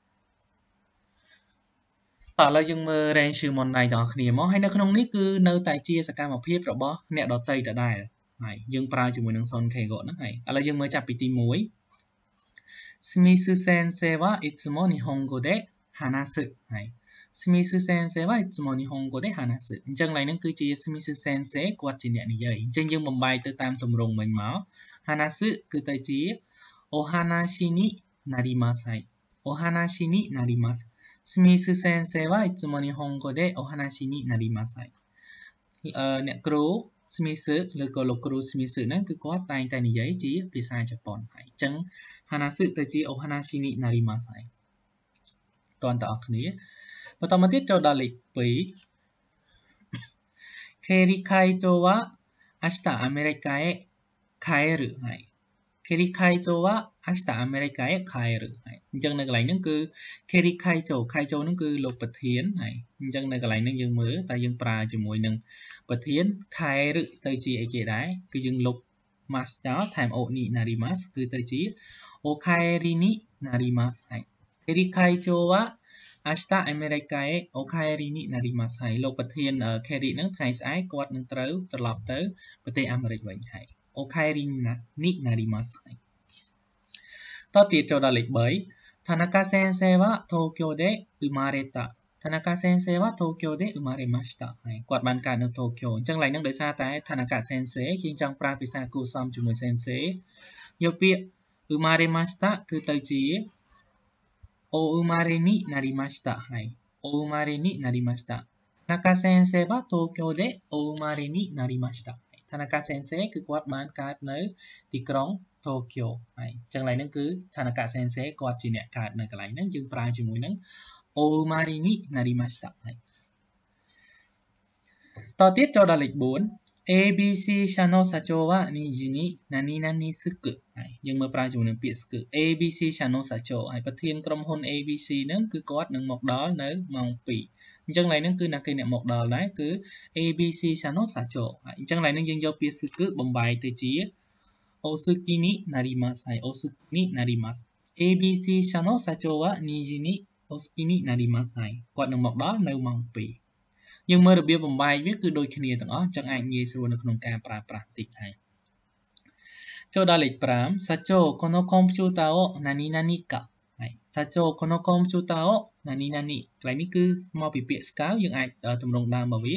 តោះឥឡូវយើងមើល range ឈ្មោះ online ទាំងអស់គ្នាមកហើយនៅក្នុងនេះគឺនៅតែជាសកម្មភាពរបស់អ្នកដតីដដែលហើយយើងប្រើជាមួយនឹង Son Kego ហ្នឹងហើយឥឡូវយើងមើលចាប់ពីទី1 Smitsu sensei wa itsumo nihongo de hanasu ហើយ Smitsu sensei wa itsumo nihongo de hanasu អញ្ចឹងឡើយហ្នឹងគឺជា Smitsu sensei គាត់ជាអ្នកនិយាយអញ្ចឹងយើងបំបែកទៅតាមទម្រង់មិញមក hanasu គឺទៅជា ohanashi ni narimasu ហើយ ohanashi ni narimasu スミス先生はいつも日本語でお話になります。ネクロー、スミス、ルコロクロスミス、ネクコア、タイタニヤイチ、ピサイジャポン、ハイチェン、ハナスタお話になります。トントアクネ。バトマティチョダリッピー。ケリ [LAUGHS] 会長は明日アメリカへ帰る。はいケリ会長は明日アメリカへ帰るはいអញ្ចឹងនៅកន្លែងហ្នឹងគឺケリ会長会長ហ្នឹងគឺលោកប្រធានហើយអញ្ចឹងនៅកន្លែងហ្នឹងយើងមើលតែយើងប្រើជាមួយនឹងប្រធាន帰るទៅជាអីគេដែរគឺយើងលុប mas ចោលថែម o នេះ narimasu គឺទៅជា o kaeri ni narimasu はいケリ会長はអាស្តាអមេរិកឯអូខេរីនីណារីម៉ាសហើយលោកប្រធានខេរីហ្នឹងថ្ងៃស្អែកគាត់នឹងត្រូវត្រឡប់ទៅប្រទេសអាមេរិកវិញហើយお帰りになります。はい、トピーチョラレバイ。田中先生は東京で生まれた。田中先生は東京で生まれました。はい。គាតかបា東京じゃ្ចឹងឡើយន田中先生ខ្ញុំចង់ប្រើភាសា先生。よぴ、生まれましたくたち、ៅお生まれになりました。はい。お生まれになりました。田中先生は東京でお生まれになりました。ធនាគារសេនសេគឺគាត់បានកើតនៅទីក្រុងតូក្យូហើយអញ្ចឹងកន្លែងហ្នឹងគឺធនាគារសេនសេគាត់ជាអ្នកកើតនៅកន្លែងហ្នឹងយើងប្រើជាមួយនឹងអូម៉ារីមីណារីម៉ាស្តាហើយតទៀតចូលដល់លេខ4 ABC 社の社長は2時に何々すくហើយយើងមើលប្រើជាមួយនឹងពាក្យស្គឺ ABC 社の社長ហើយប្រធានក្រុមហ៊ុន ABC ហ្នឹងគឺគាត់នឹងមកដល់នៅម៉ោង2អញ្ចឹងឡើយហ្នឹងគឺណាគេអ្នកមកដល់ដែរគឺ ABC Sano Sacho អញ្ចឹងឡើយហ្នឹងយើងយកពាក្យសឹកគឺបំបែកទៅជា Osuki ni narimasu ហើយ Osuki ni narimasu ABC Sano Sacho wa niji ni Osuki ni narimasu ហើយគាត់នឹងមកដល់នៅម៉ោង2យើងមើលរបៀបបំបែកវាគឺដូចគ្នាទាំងអស់អញ្ចឹងអាចងាយស្រួលនៅក្នុងការប្រើប្រាស់តិចហើយចូលដល់លេខ5 Sacho kono computer o nani nani ka ហើយថាចូលក្នុងកុំព្យូទ័រណានីណានីកន្លែងនេះគឺមកពីពាក្យ scout យើងអាចតម្រង់ដើមមកវា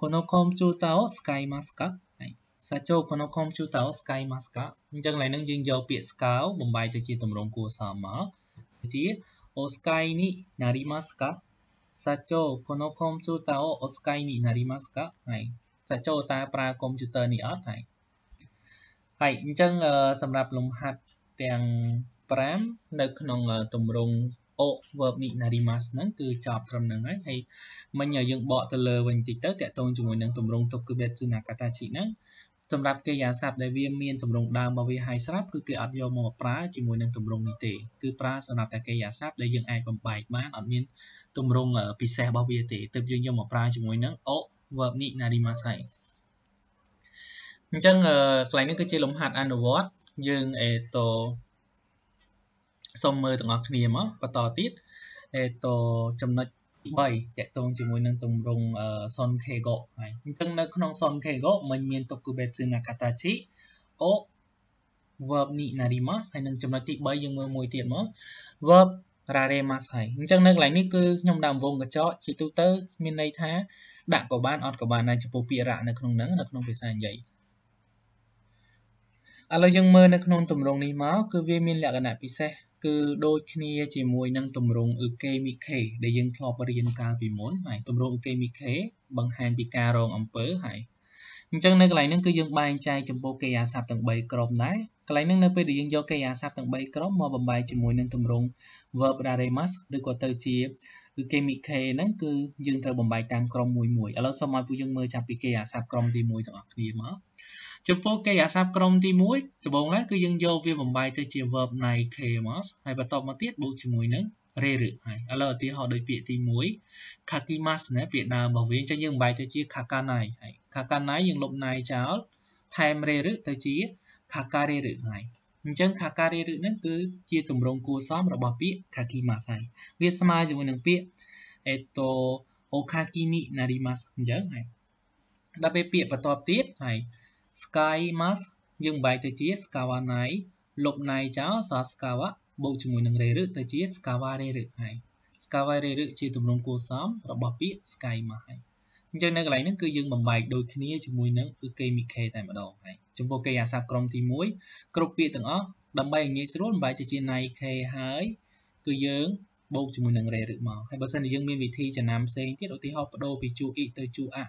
ក្នុងកុំព្យូទ័រ sky mask ហើយសាចូលក្នុងកុំព្យូទ័រ sky mask អញ្ចឹងកន្លែងហ្នឹងយើងយកពាក្យ scout បំបែកទៅជាតម្រង់គួរសមមកជា o sky នេះ narimasu ka សាចូលក្នុងកុំព្យូទ័រ o sky នេះ narimasu ka ហើយសាចូលតាប្រើកុំព្យូទ័រនេះអត់ហើយហើយអញ្ចឹងសម្រាប់លំហាត់ទាំង5នៅក្នុងទម្រង់ o verb នេះ narimas ហ្នឹងគឺចប់ត្រឹមហ្នឹងហើយហើយមិញយើងបកទៅលើវិញតិចទៅតាក់ទងជាមួយនឹងទម្រង់ tokubetsu nakatachi ហ្នឹងសម្រាប់កិរិយាសព្ទដែលវាមានទម្រង់ដើមរបស់វាហើយស្រាប់គឺគេអត់យកមកប្រើជាមួយនឹងទម្រង់នេះទេគឺប្រើសម្រាប់តែកិរិយាសព្ទដែលយើងអាចបំបែកបានអត់មានទម្រង់ពិសេសរបស់វាទេទើបយើងយកមកប្រើជាមួយនឹង o verb នេះ narimas ហើយអញ្ចឹងកន្លែងនេះគឺជាលំហាត់អនុវត្តយើងអេតូសូមមើលទាំងអស់គ្នាមកបន្តទៀតអេតចំណុច3តកតងជាមួយនឹងទម្រង់ son kego ហើយអញ្ចឹងនៅក្នុង son kego មិនមាន tokubetsu nakatachi o verb ni narimasu ហើយនឹងចំណុចទី3យើងមើលមួយទៀតមក verb raremasu ហើយអញ្ចឹងនៅកន្លែងនេះគឺខ្ញុំដាក់វងកញ្ចក់ជាទូទៅមានន័យថា ដាក់ក៏បានអត់ក៏បានដែរចំពោះពាក្យរៈនៅក្នុងហ្នឹងនៅក្នុងភាសានិយាយឥឡូវយើងមើលនៅក្នុងទម្រង់នេះមកគឺវាមានលក្ខណៈពិសេសគឺដូចគ្នា ជាមួយនឹងទម្រង់អ៊ឺកេមីខេដែលយើងធ្លាប់រៀនកាលពីមុនហើយទម្រង់អ៊ឺកេមីខេបង្ហាញពីការរងអំពើហើយអញ្ចឹងនៅកន្លែងហ្នឹងគឺយើងបែងចែកចំពោះកិរិយាសព្ទទាំង3ក្រុមដែរកន្លែងហ្នឹងនៅពេលដែលយើងយកកិរិយាសព្ទទាំង3ក្រុមមកបំបែកជាមួយនឹងទម្រង់ verb raremas ឬក៏ទៅជាគឺ chemical ហ្នឹងគឺយើងត្រូវបំបែកតាមក្រុមមួយមួយឥឡូវសូមឲ្យពួកយើងមើលចាប់ពីកិរិយាសព្ទក្រុមទី1ទាំងអស់គ្នាមកចំពោះកិច្ចអាសព្ទក្រុមទី1ដំបូងឡើយគឺយើងយកវាបំបែកទៅជា verb នៃ came មកហើយបន្ទាប់មកទៀតបូកជាមួយនឹង re ឬហើយឥឡូវឧទាហរណ៍ដូចពាក្យទី1 kakimasu ណាពាក្យដើមរបស់វាអញ្ចឹងយើងបំបែកទៅជា kakanai ហើយ kakanai យើងលុប nai ចោលថែម re ឬទៅជា kakare ឬហើយអញ្ចឹង kakare ឬហ្នឹងគឺជាទម្រង់គួរសមរបស់ពាក្យ kakimasu ហើយវាស្មើជាមួយនឹងពាក្យអេតូ okaki ni narimasu អញ្ចឹងហើយដល់ពេលពាក្យបន្ទាប់ទៀតហើយ skymas យើងបែកទៅជា skawanai លុប nai ចោលសរ skawa បូកជាមួយនឹង re រឹកទៅជា skaware រឹកហើយ skaware រឹកជាទម្រង់គួរសមរបស់ពាក្យ skymas ហើយអញ្ចឹងនៅកន្លែងនេះគឺយើងបំបែកដូចគ្នាជាមួយនឹងគឺ kemike តែម្ដងហើយចំពោះគេអាស័ព្ទក្រុមទី1គ្រប់ពាក្យទាំងអស់ដើម្បីឲ្យងាយស្រួលបំបែកទៅជា nike ហើយគឺយើង បូកជាមួយនឹង re រឹកមកហើយបើសិនជាយើងមានវិធីចំណាំផ្សេងទៀតឧទាហរណ៍បដូរពី chu i ទៅ chu a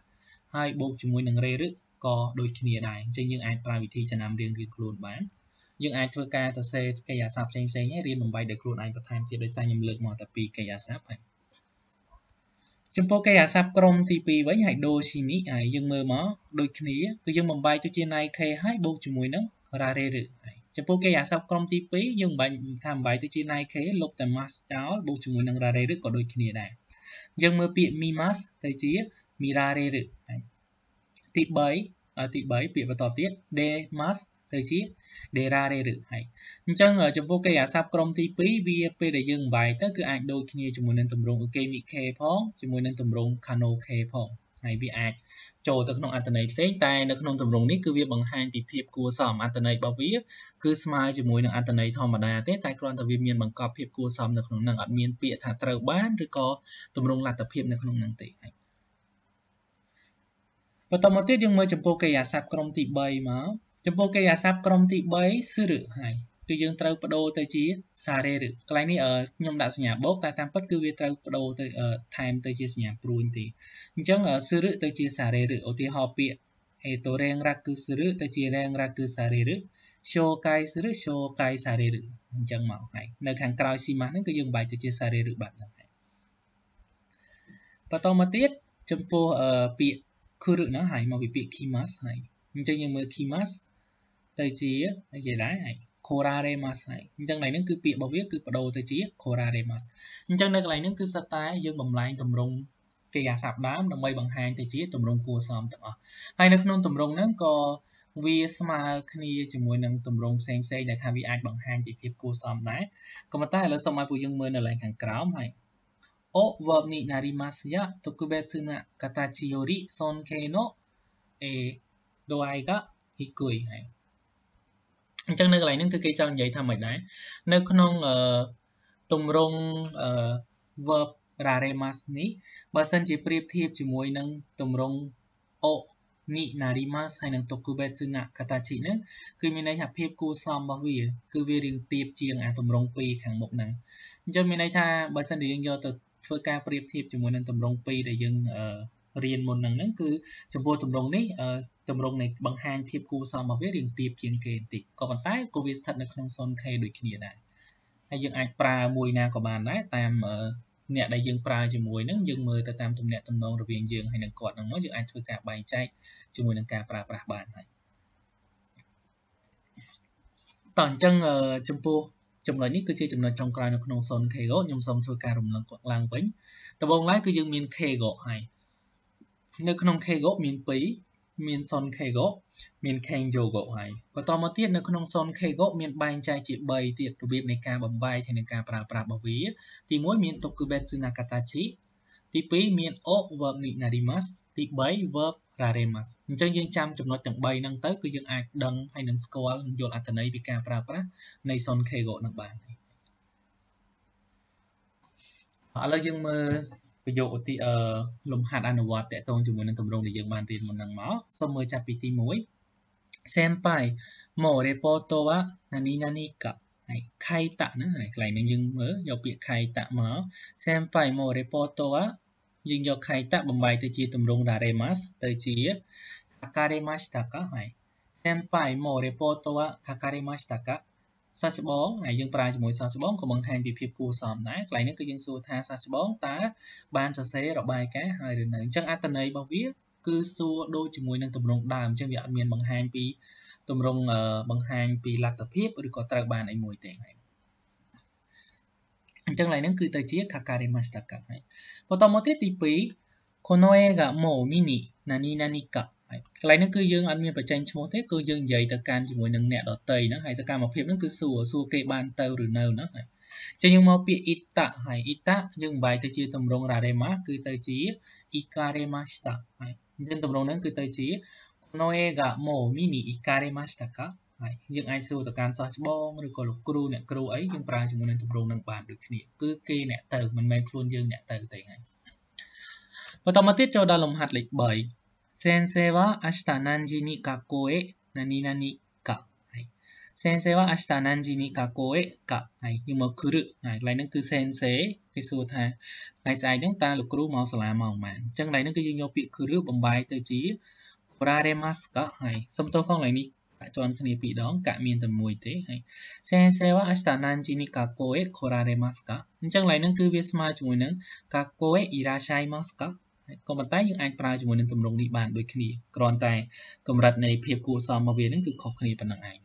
ហើយបូកជាមួយនឹង re រឹកក៏ដូចគ្នាដែរអញ្ចឹងយើងអាចប្រើវិធីចំណាំរៀងរៀងខ្លួនបានយើងអាចធ្វើការសរសេរកិច្ចអាសាផ្សេងផ្សេងឯងរៀនបំបីដោយខ្លួនឯងបន្ថែមទៀតដោយសារខ្ញុំលើកមកតែពីរកិច្ចអាសាហ្នឹងចំពោះកិច្ចអាសាក្រុមទី2វិញហើយដូស៊ីនីហើយយើងមើលមកដូចគ្នាគឺយើងបំបីទៅជា 9k ហើយបូកជាមួយនឹង rare ឬចំពោះកិច្ចអាសាក្រុមទី2យើងបំបីថាបំបីទៅជា 9k លុបតែ mass ចោលបូកជាមួយនឹង rare ឬក៏ដូចគ្នាដែរយើងមើលពាក្យ mimas ទៅជា mirare ឬទី3ទី3ពាក្យបន្តទៀត de mas ទៅជា derarere ហើយអញ្ចឹងចំពោះកិរិយាសព្ទក្រុមទី2វាពេលដែលយើងបាយទៅគឺអាចដូចគ្នាជាមួយនឹងទម្រង់ ukemike ផងជាមួយនឹងទម្រង់ kanoke ផងហើយវាអាចចូលទៅក្នុងអត្ថន័យផ្សេងតែនៅក្នុងទម្រង់នេះគឺវាបង្ហាញពីភាពគួរសមអត្ថន័យរបស់វា គឺស្មើជាមួយនឹងអត្ថន័យធម្មតាទេតែគ្រាន់តែវាមានបង្កប់ភាពគួរសមនៅក្នុងហ្នឹងអត់មានពាក្យថាត្រូវបានឬក៏ទម្រង់លទ្ធភាពនៅក្នុងហ្នឹងទេហើយបន្តមកទៀតយើងមើលចំពោះកិរិយាសព្ទក្រុមទី3មកចំពោះកិរិយាសព្ទក្រុមទី3សិរិហើយគឺយើងត្រូវបដូរទៅជាសារេឬកន្លែងនេះខ្ញុំដាក់សញ្ញាបូកតែតាមពិតគឺវាត្រូវបដូរទៅថែមទៅជាសញ្ញាព្រួញទេអញ្ចឹងសិរិទៅជាសារេឬឧទាហរណ៍ពាក្យហេតូរេងរៈគឺសិរិទៅជារេងរៈគឺសារេឬឈោកាយសិរិឈោកាយសារេឬអញ្ចឹងមកហើយនៅខាងក្រោយស៊ីម៉ាស់ហ្នឹងគឺយើងបែកទៅជាសារេឬបាទហ្នឹងហើយបន្តមកទៀតចំពោះពាក្យគឺរឹកហ្នឹងហើយមកពីពាក្យ kimas ហើយអញ្ចឹងយើងមើល kimas ទៅជាអីគេដែរហើយ koraremas ហើយអញ្ចឹងកន្លែងហ្នឹងគឺពាក្យរបស់វាគឺបដូរទៅជា koraremas អញ្ចឹងនៅកន្លែងហ្នឹងគឺសិតតែយើងបំលែងតម្រង់កិរិយាសព្ទដើមដើម្បីបង្ហាញទៅជាតម្រង់គួរសមទាំងអស់ហើយនៅក្នុងតម្រង់ហ្នឹងក៏វាស្មើគ្នាជាមួយនឹងទម្រង់ផ្សេងផ្សេងដែលថាវាអាចបង្ហាញពីភាពគួរសមដែរក៏ប៉ុន្តែឥឡូវសូមឲ្យពួកយើងមើលនៅលេខខាងក្រោមហើយを verb になりますや、特別な形より尊敬の、えー、度合いが低い。はい、អញ្ចឹងនៅកន្លែងហ្នឹងគឺគេចង់និយាយថាមិនដែរនៅក្នុងអឺទម្រង់អឺ verb raremas នេះបើសិនជាប្រៀបធៀបជាមួយនឹងទម្រង់ o នេះ narimas ហើយនឹង tokubetsu na katachi ហ្នឹងគឺមានន័យថាភាពគួរសមរបស់វាគឺវារៀងទាបជាងអាទម្រង់2ខាងមុខហ្នឹងអញ្ចឹងមានន័យថាបើសិនជាយើងយកទៅធ្វើការប្រៀបធៀបជាមួយនឹងតម្រង2ដែលយើងរៀនមុនហ្នឹងគឺចំពោះតម្រងនេះតម្រងនៃបង្ហាញភាពគួរសមរបស់វារៀងទាបជាងគេបន្តិចក៏ប៉ុន្តែក៏វាស្ថិតនៅក្នុង zone K ដូចគ្នាដែរហើយយើងអាចប្រើមួយណាក៏បានដែរតាមអ្នកដែលយើងប្រើជាមួយនឹងយើងមើលទៅតាមទំនាក់ទំនងរវាងយើងហើយនឹងគាត់ហ្នឹងមកយើងអាចធ្វើការបែងចែកជាមួយនឹងការប្រើប្រាស់បានហើយតោះអញ្ចឹងចំពោះចំណុចនេះគឺជាចំណុចចុងក្រោយនៅក្នុង zone Kego ខ្ញុំសូមធ្វើការរំលឹកគាត់ឡើងវិញដំបូងឡើយគឺយើងមាន Kego ហើយនៅក្នុង Kego មាន2មាន zone Kego មាន Kenjogo ហើយបន្តមកទៀតនៅក្នុង zone Kego មានបែងចែកជា3ទៀតរបៀបនៃការបំបែកហើយនិងការប្រើប្រាស់របស់វា ទី1មាន Tokubetsu Nakatachi ទី2មាន O verb Ninarimasu ទី3 verb Garremas អញ្ចឹងយើងចាំចំណុចទាំង3ហ្នឹងទៅគឺយើងអាចដឹងហើយនឹងស្គាល់យល់អត្ថន័យពីការប្រើប្រាស់នៃ Son Kego នឹងបានឥឡូវយើងមើលប្រយោគឧទាហរណ៍លំហាត់អនុវត្តតកតងជាមួយនឹងទម្រង់ដែលយើងបានរៀនមុនហ្នឹងមកសូមមើលចាប់ពីទី1 Senpai mo reporto wa nani nani ka ហើយខៃតៈណាហើយកន្លែងនេះយើងមើលយកពាក្យខៃតៈមក Senpai mo reporto wa យើងយកខៃតៈបំបីទៅជាទម្រង់ daremas ទៅជា kakarimashita ហើយ senpai mo report wa kakarimashita សាច់ច្បងហើយយើងប្រើជាមួយសាច់ច្បងក៏បង្ហាញពីភាពគួរសមដែរកន្លែងនេះគឺយើងសួរថាសាច់ច្បងតើបានសរសេររបាយការណ៍ហើយឬនៅអញ្ចឹងអត្តន័យរបស់វាគឺសួរដូចជាមួយនឹងទម្រង់ដើមអញ្ចឹងវាអត់មានបង្ហាញពីទម្រង់បង្ហាញពីលទ្ធភាពឬក៏ត្រូវបានអីមួយទេហើយអញ្ចឹងឡើយនឹងគឺទៅជាカカりましたかហើយបន្តមកទៀតទី2この絵がもう見に何々かហើយកន្លែងហ្នឹងគឺយើងអត់មានបញ្ចេញឈ្មោះទេគឺយើងនិយាយទៅកាន់ជាមួយនឹងអ្នកដតីហ្នឹងហើយសកម្មភាពហ្នឹងគឺសួរសួរគេបានទៅឬនៅហ្នឹងហើយចឹងយើងមកពាក្យ ita ហើយ ita យើងបំបែកទៅជាទម្រង់ rarema គឺទៅជា ikaremashita ហើយយើងទម្រង់ហ្នឹងគឺទៅជា konoe ga mou mini ikaremashita ka ហើយយើងអាចសួរទៅកាន់សិស្សច្បងឬក៏លោកគ្រូអ្នកគ្រូអីយើងប្រើជាមួយនឹងទម្រង់នឹងបានដូចគ្នាគឺគេអ្នកទៅមិនមែនខ្លួនយើងអ្នកទៅទេហ្នឹងបន្តមកទៀតចូលដល់លំហាត់លេខ3先生は明日何時に学校へ何々かはい先生は明日何時に学校へかはいយើងមកគឺហើយកន្លែងហ្នឹងគឺ sensei គេសួរថាថ្ងៃស្អែកហ្នឹងតើលោកគ្រូមកសាលាម៉ោងម៉ែនអញ្ចឹងកន្លែងហ្នឹងគឺយើងយកពាក្យគឺបំបាយទៅជា praremasu ka ហើយសំទោសផងកន្លែងនេះដាក់ជាន់គ្នាពីរដងកមានតែមួយទេហើយសេសេវ៉ាអស្តាណានជីនីកាកូអេខូរ៉ារេម៉ាស្កាអញ្ចឹងឡៃនឹងគឺវាស្មើជាមួយនឹងកាកូអេអ៊ីរ៉ាឆៃម៉ាស្កាក៏ប៉ុន្តែយើងអាចប្រើជាមួយនឹងទម្រង់នេះបានដូចគ្នាគ្រាន់តែកម្រិតនៃភាពគួរសមរបស់វានឹងគឺខុសគ្នាប៉ុណ្ណឹងឯង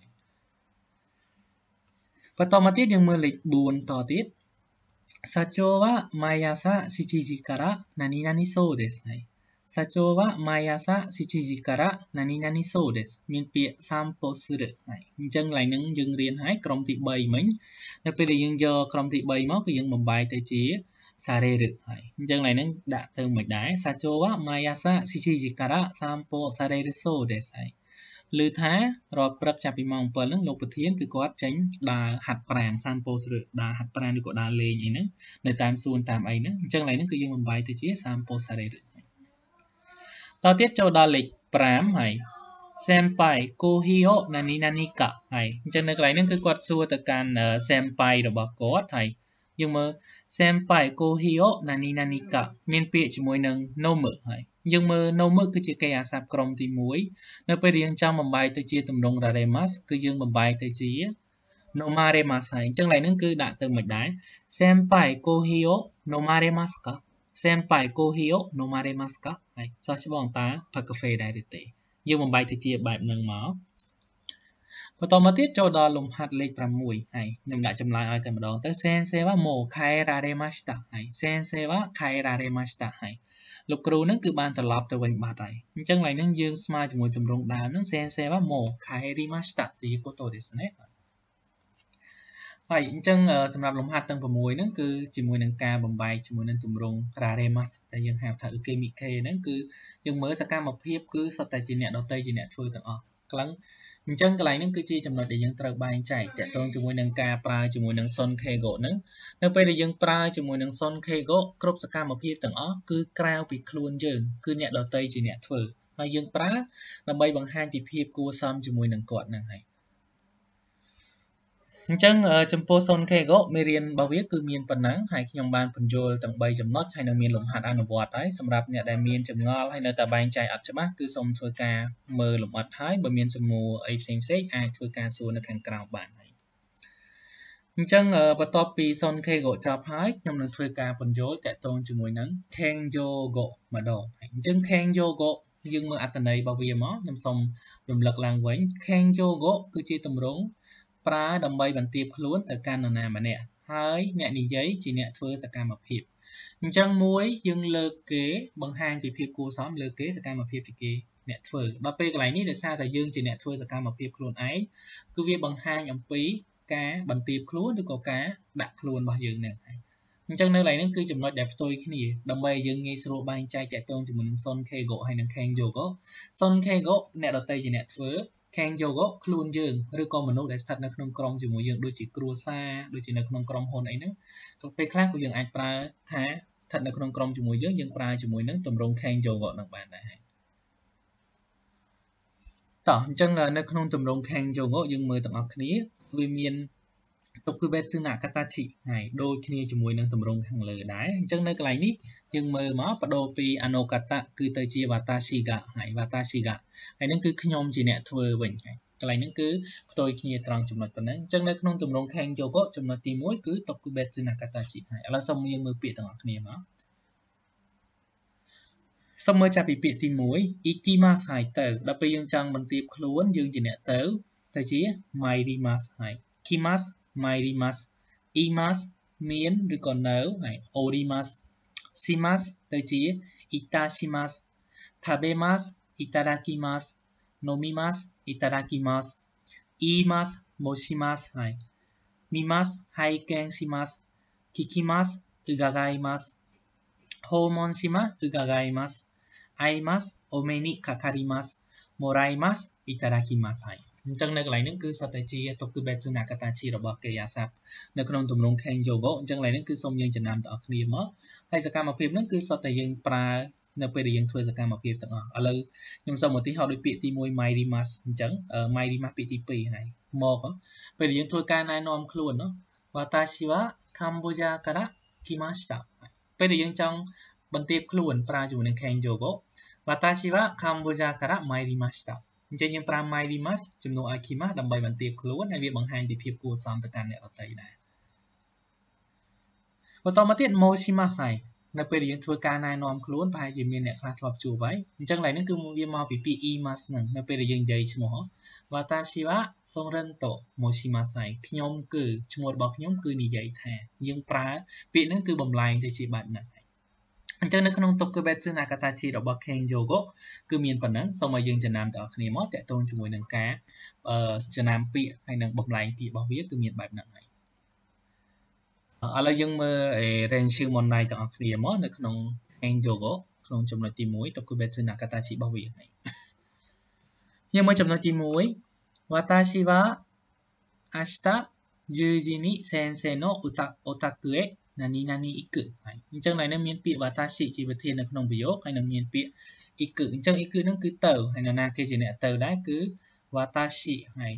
បន្តមកទៀតយើងមើលលេខ4តទៀតសាជោវ៉ាម៉ាយ៉ាសាស៊ីជីជីការ៉ាណានីណានីសូですね社長は毎朝7時から何々そうですមានពាក្យ散歩するហើយអញ្ចឹងឡើយនឹងយើងរៀនហើយក្រុមទី3មិញ នៅពេលដែលយើងយកក្រុមទី3មកគឺយើងបំបាយទៅជាសារេរឹកហើយអញ្ចឹងឡើយនឹងដាក់ទៅមួយដែរសាជោវ៉ាម៉ាយ៉ាសាស៊ីជីជីការ៉ាសាមពោសារេរិសូដេសហើយឮថារាល់ព្រឹកចាប់ពីម៉ោង7ហ្នឹងលោកប្រធានគឺគាត់ចេញដើរហាត់ប្រាណសាមពោស្រើដើរហាត់ប្រាណឬក៏ដើរលេងអីហ្នឹងនៅតាមសួនតាមអីហ្នឹងអញ្ចឹងឡើយហ្នឹងគឺយើងបំបីទៅជាសាមពោសារេរឹកតទៅទៀតចូលដល់លេខ5ហើយ senpai kohio nani nani ka ហើយអញ្ចឹងនៅកន្លែងហ្នឹងគឺគាត់សួរទៅកាន់ senpai របស់គាត់ហើយយើងមើល senpai kohio nani nani ka មានពាក្យជាមួយ នឹង no មើហើយយើងមើល no មើគឺជាគេអាសាបក្រុមទី1នៅពេលរៀងចាំបំបាយទៅជាទម្រង់ raremas គឺយើងបំបាយទៅជា no maremas ហើយអញ្ចឹងកន្លែងហ្នឹងគឺដាក់ទៅមិនដែរ senpai kohio no maremasu ka 先輩កូហីអូណូម៉ារេម៉ាស្កាហើយសោះច្បងតាផឹកកាហ្វេដែរឬទេយើងបំបែកទៅជាបែបហ្នឹងមកបន្តមកទៀតចូលដល់លំហាត់លេខ6ហើយខ្ញុំដាក់ចម្លើយឲ្យតែម្ដងទៅសេនសេវ៉ាម៉ូខៃរ៉ារេម៉ាស្តាហើយសេនសេវ៉ាខៃរ៉ារេម៉ាស្តាហើយលោកគ្រូនឹងគឺបានត្រឡប់ទៅវិញបាត់ហើយអញ្ចឹងឡើយនឹងយើងស្មើជាមួយទម្រង់ដើមនឹងសេនសេវ៉ាម៉ូខៃរីម៉ាស្តាទីកូតូទេសណេហើយអញ្ចឹងសម្រាប់លំហាត់ទាំង6ហ្នឹងគឺជាមួយនឹងការបំបែកជាមួយនឹងទម្រង់ Raremas ដែលយើងហៅថា Ukemike ហ្នឹងគឺយើងមើលសកម្មភាពគឺសុទ្ធតែជាអ្នកដតីជាអ្នកធ្វើទាំងអស់ក្លឹងអញ្ចឹងកន្លែងហ្នឹងគឺជាចំណុចដែលយើងត្រូវបែងចែកតកតងជាមួយនឹងការប្រើជាមួយនឹង Son Kego ហ្នឹងនៅពេលដែលយើងប្រើជាមួយនឹង Son Kego គ្រប់សកម្មភាពទាំងអស់គឺក្រៅពីខ្លួនយើងគឺអ្នកដតីជាអ្នកធ្វើហើយយើងប្រើដើម្បីបង្ហាញពីភាពគួរសមជាមួយនឹងគាត់ហ្នឹងហើយអញ្ចឹងចំពោះ 0K Go មេរៀនរបស់វាគឺមានប៉ុណ្ណឹងហើយខ្ញុំបានបញ្យល់ទាំង3ចំណុចហើយនៅមានលំហាត់អនុវត្តហើយសម្រាប់អ្នកដែលមានចម្ងល់ហើយនៅតែបែងចែកអត់ច្បាស់គឺសូមធ្វើការមើលលម្អិតហើយបើមានសំណួរអីផ្សេងផ្សេងអាចធ្វើការសួរនៅខាងក្រៅបានហើយអញ្ចឹងបន្ទាប់ពី 0K Go ចប់ហើយខ្ញុំនឹងធ្វើការបញ្យល់តកតងជាមួយនឹង Kangyo Go ម្ដងអញ្ចឹង Kangyo Go យើងមើលអត្ថន័យរបស់វាមកខ្ញុំសូមរំលឹកឡើងវិញ Kangyo Go គឺជាទម្រង់ប្រើដើម្បីបន្ទាបខ្លួនទៅកាន់នរណាម្នាក់ហើយអ្នកនិយាយជាអ្នកធ្វើសកម្មភាពអញ្ចឹងមួយយើងលើកគេបង្ហាញពីភាពគួរសមលើកគេសកម្មភាពពីគេអ្នកធ្វើដល់ពេលកន្លែងនេះដោយសារតែយើងជាអ្នកធ្វើសកម្មភាពខ្លួនឯងគឺវាបង្ហាញអំពី ការបន្ទាបខ្លួនឬក៏ការដាក់ខ្លួនរបស់យើងនឹងឯងអញ្ចឹងនៅកន្លែងនេះគឺចំណុចដែលផ្ទុយគ្នាដើម្បីយើងងាយស្រួលបែងចែកតកតងជាមួយនឹង Son Kego ហើយនឹង Kengyogo Son Kego អ្នកដតីជាអ្នកធ្វើខាងយកខ្លួនយើងឬក៏មនុស្សដែលស្ថិតនៅក្នុងក្រុមជាមួយយើងដូចជាគ្រួសារដូចជានៅក្នុងក្រុមហ៊ុនអីហ្នឹងទៅពេលខ្លះក៏យើងអាចប្រើថាស្ថិតនៅក្នុងក្រុមជាមួយយើងយើងប្រើជាមួយនឹងទម្រង់ can yoga នឹងបានដែរហើយតោះអញ្ចឹងនៅក្នុងទម្រង់ can yoga យើងមើលទាំងអស់គ្នាវាមានទុកគឺ betsuna katachi ហើយដូចគ្នាជាមួយនឹងទម្រង់ខាងលើដែរអញ្ចឹងនៅកន្លែងនេះយើងមើលមកបដូរពី anokata គឺទៅជា watashiga ហើយ watashiga ហើយនឹងគឺខ្ញុំជាអ្នកធ្វើវិញហើយកន្លែងហ្នឹងគឺផ្ទុយគ្នាត្រង់ចំណុចប៉ុណ្ណឹងអញ្ចឹងនៅក្នុងទម្រង់ Kang Yogo ចំណុចទី1គឺ Tokubetsu Nakatachi ហើយឥឡូវសូមយើងមើលពាក្យទាំងអស់គ្នាមកសូមមើលចាប់ពីពាក្យទី1 Ikimasu ហើយទៅដល់ពេលយើងចង់បន្ទាបខ្លួនយើងជាអ្នកទៅទៅជា Mairimasu ហើយ Kimasu Mairimasu Imasu មានឬក៏នៅហើយ Orimasu します大事いたします。食べます、いただきます。飲みます、いただきます。言います、申します。はい。見ます、拝見します。聞きます、伺います。訪問します、伺います。会います、お目にかかります。もらいます、いただきます。はい。អញ្ចឹងនៅកន្លែងហ្នឹងគឺសតេជាទុកគឺបេតុណាកតាជារបស់កេយាស័ព្ទនៅក្នុងទម្រង់ Kenjovo អញ្ចឹងកន្លែងហ្នឹងគឺសូមយើងចំណាំទាំងអស់គ្នាមកហើយសកម្មភាពហ្នឹងគឺសតតែយើងប្រើនៅពេលដែលយើងធ្វើសកម្មភាពទាំងអស់ឥឡូវខ្ញុំសូមឧទាហរណ៍ដូចពាក្យទី1 my rimas អញ្ចឹង my rimas ពាក្យទី2ហ្នឹងមកពេលដែលយើងធ្វើការណែនាំខ្លួនណា Watashi wa Cambodia kara kimashita ពេលដែលយើងចង់បន្ទាបខ្លួនប្រើជាមួយនឹង Kenjovo Watashi wa Cambodia kara my rimashita អញ្ចឹងយើងប្រើ my dimas ជំនួសឲ្យ kimas ដើម្បីបន្ទាបខ្លួនហើយវាបង្ហាញពីភាពគួរសមទៅកាន់អ្នកដទៃដែរបន្តមកទៀត moshimasai នៅពេលដែលយើងធ្វើការណែនាំខ្លួនប្រហែលជាមានអ្នកខ្លះធ្លាប់ជួបហើយអញ្ចឹងឡើយនេះគឺវាមកពីពាក្យ imas ហ្នឹងនៅពេលដែលយើងនិយាយឈ្មោះ Watashi wa Sonrento Moshimasai ខ្ញុំគឺឈ្មោះរបស់ខ្ញុំ គឺនិយាយថាយើងប្រើ ពាក្យហ្នឹងគឺបំលែងទៅជាបែបហ្នឹងអញ្ចឹងនៅក្នុងតុក Kubetsu Nakatachi របស់ Ken Yogo គឺមានប៉ុណ្ណឹងសូមឲ្យយើងចំណាំទាំងអស់គ្នាមកតាក់ទងជាមួយនឹងការចំណាំពាក្យហើយនឹងបំលែងពាក្យរបស់វាគឺមានបែបហ្នឹងហើយឥឡូវយើងមើល Range Monai ទាំងអស់គ្នាមកនៅក្នុង Ken Yogo ក្នុងចំណុចទី1តុក Kubetsu Nakatachi របស់វាហើយយើងមើលចំណុចទី1 Watashi wa 明日10時に先生のお宅へណានីណានីអ៊ីគឺហើយអញ្ចឹងឡើយនឹងមានពាក្យ watashi ជាប្រធាននៅក្នុងប្រយោគហើយនឹងមានពាក្យអ៊ីគឺអញ្ចឹងអ៊ីគឺនឹងគឺទៅហើយនរណាគេជាអ្នកទៅដែរគឺ watashi ហើយ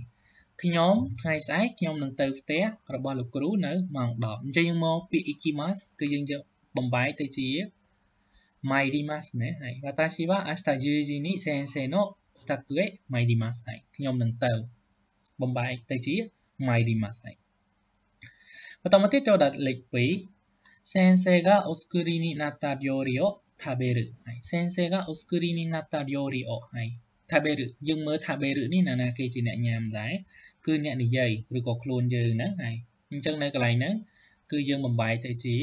ខ្ញុំថ្ងៃស្អែកខ្ញុំនឹងទៅផ្ទះរបស់លោកគ្រូនៅម៉ោង10អញ្ចឹងយើងមកពាក្យ ikimas គឺយើងយកបំបែកទៅជា mairimas ណាហើយ私は明日10時に先生のお宅へ参りますហើយខ្ញុំនឹងទៅបំបែកទៅជា mairimas ហើយបន្តមកទៀតចូលដល់លេខ2 Sensei ga osukuri ni natta ryori o taberu ហើយ Sensei ga osukuri ni natta ryori o ហើយ taberu យើងមើល taberu នេះណាណាគេជាអ្នកញ៉ាំដែរគឺអ្នកនិយាយឬក៏ខ្លួនយើងហ្នឹងហើយអញ្ចឹងនៅកន្លែងហ្នឹងគឺយើងបំបែកទៅជា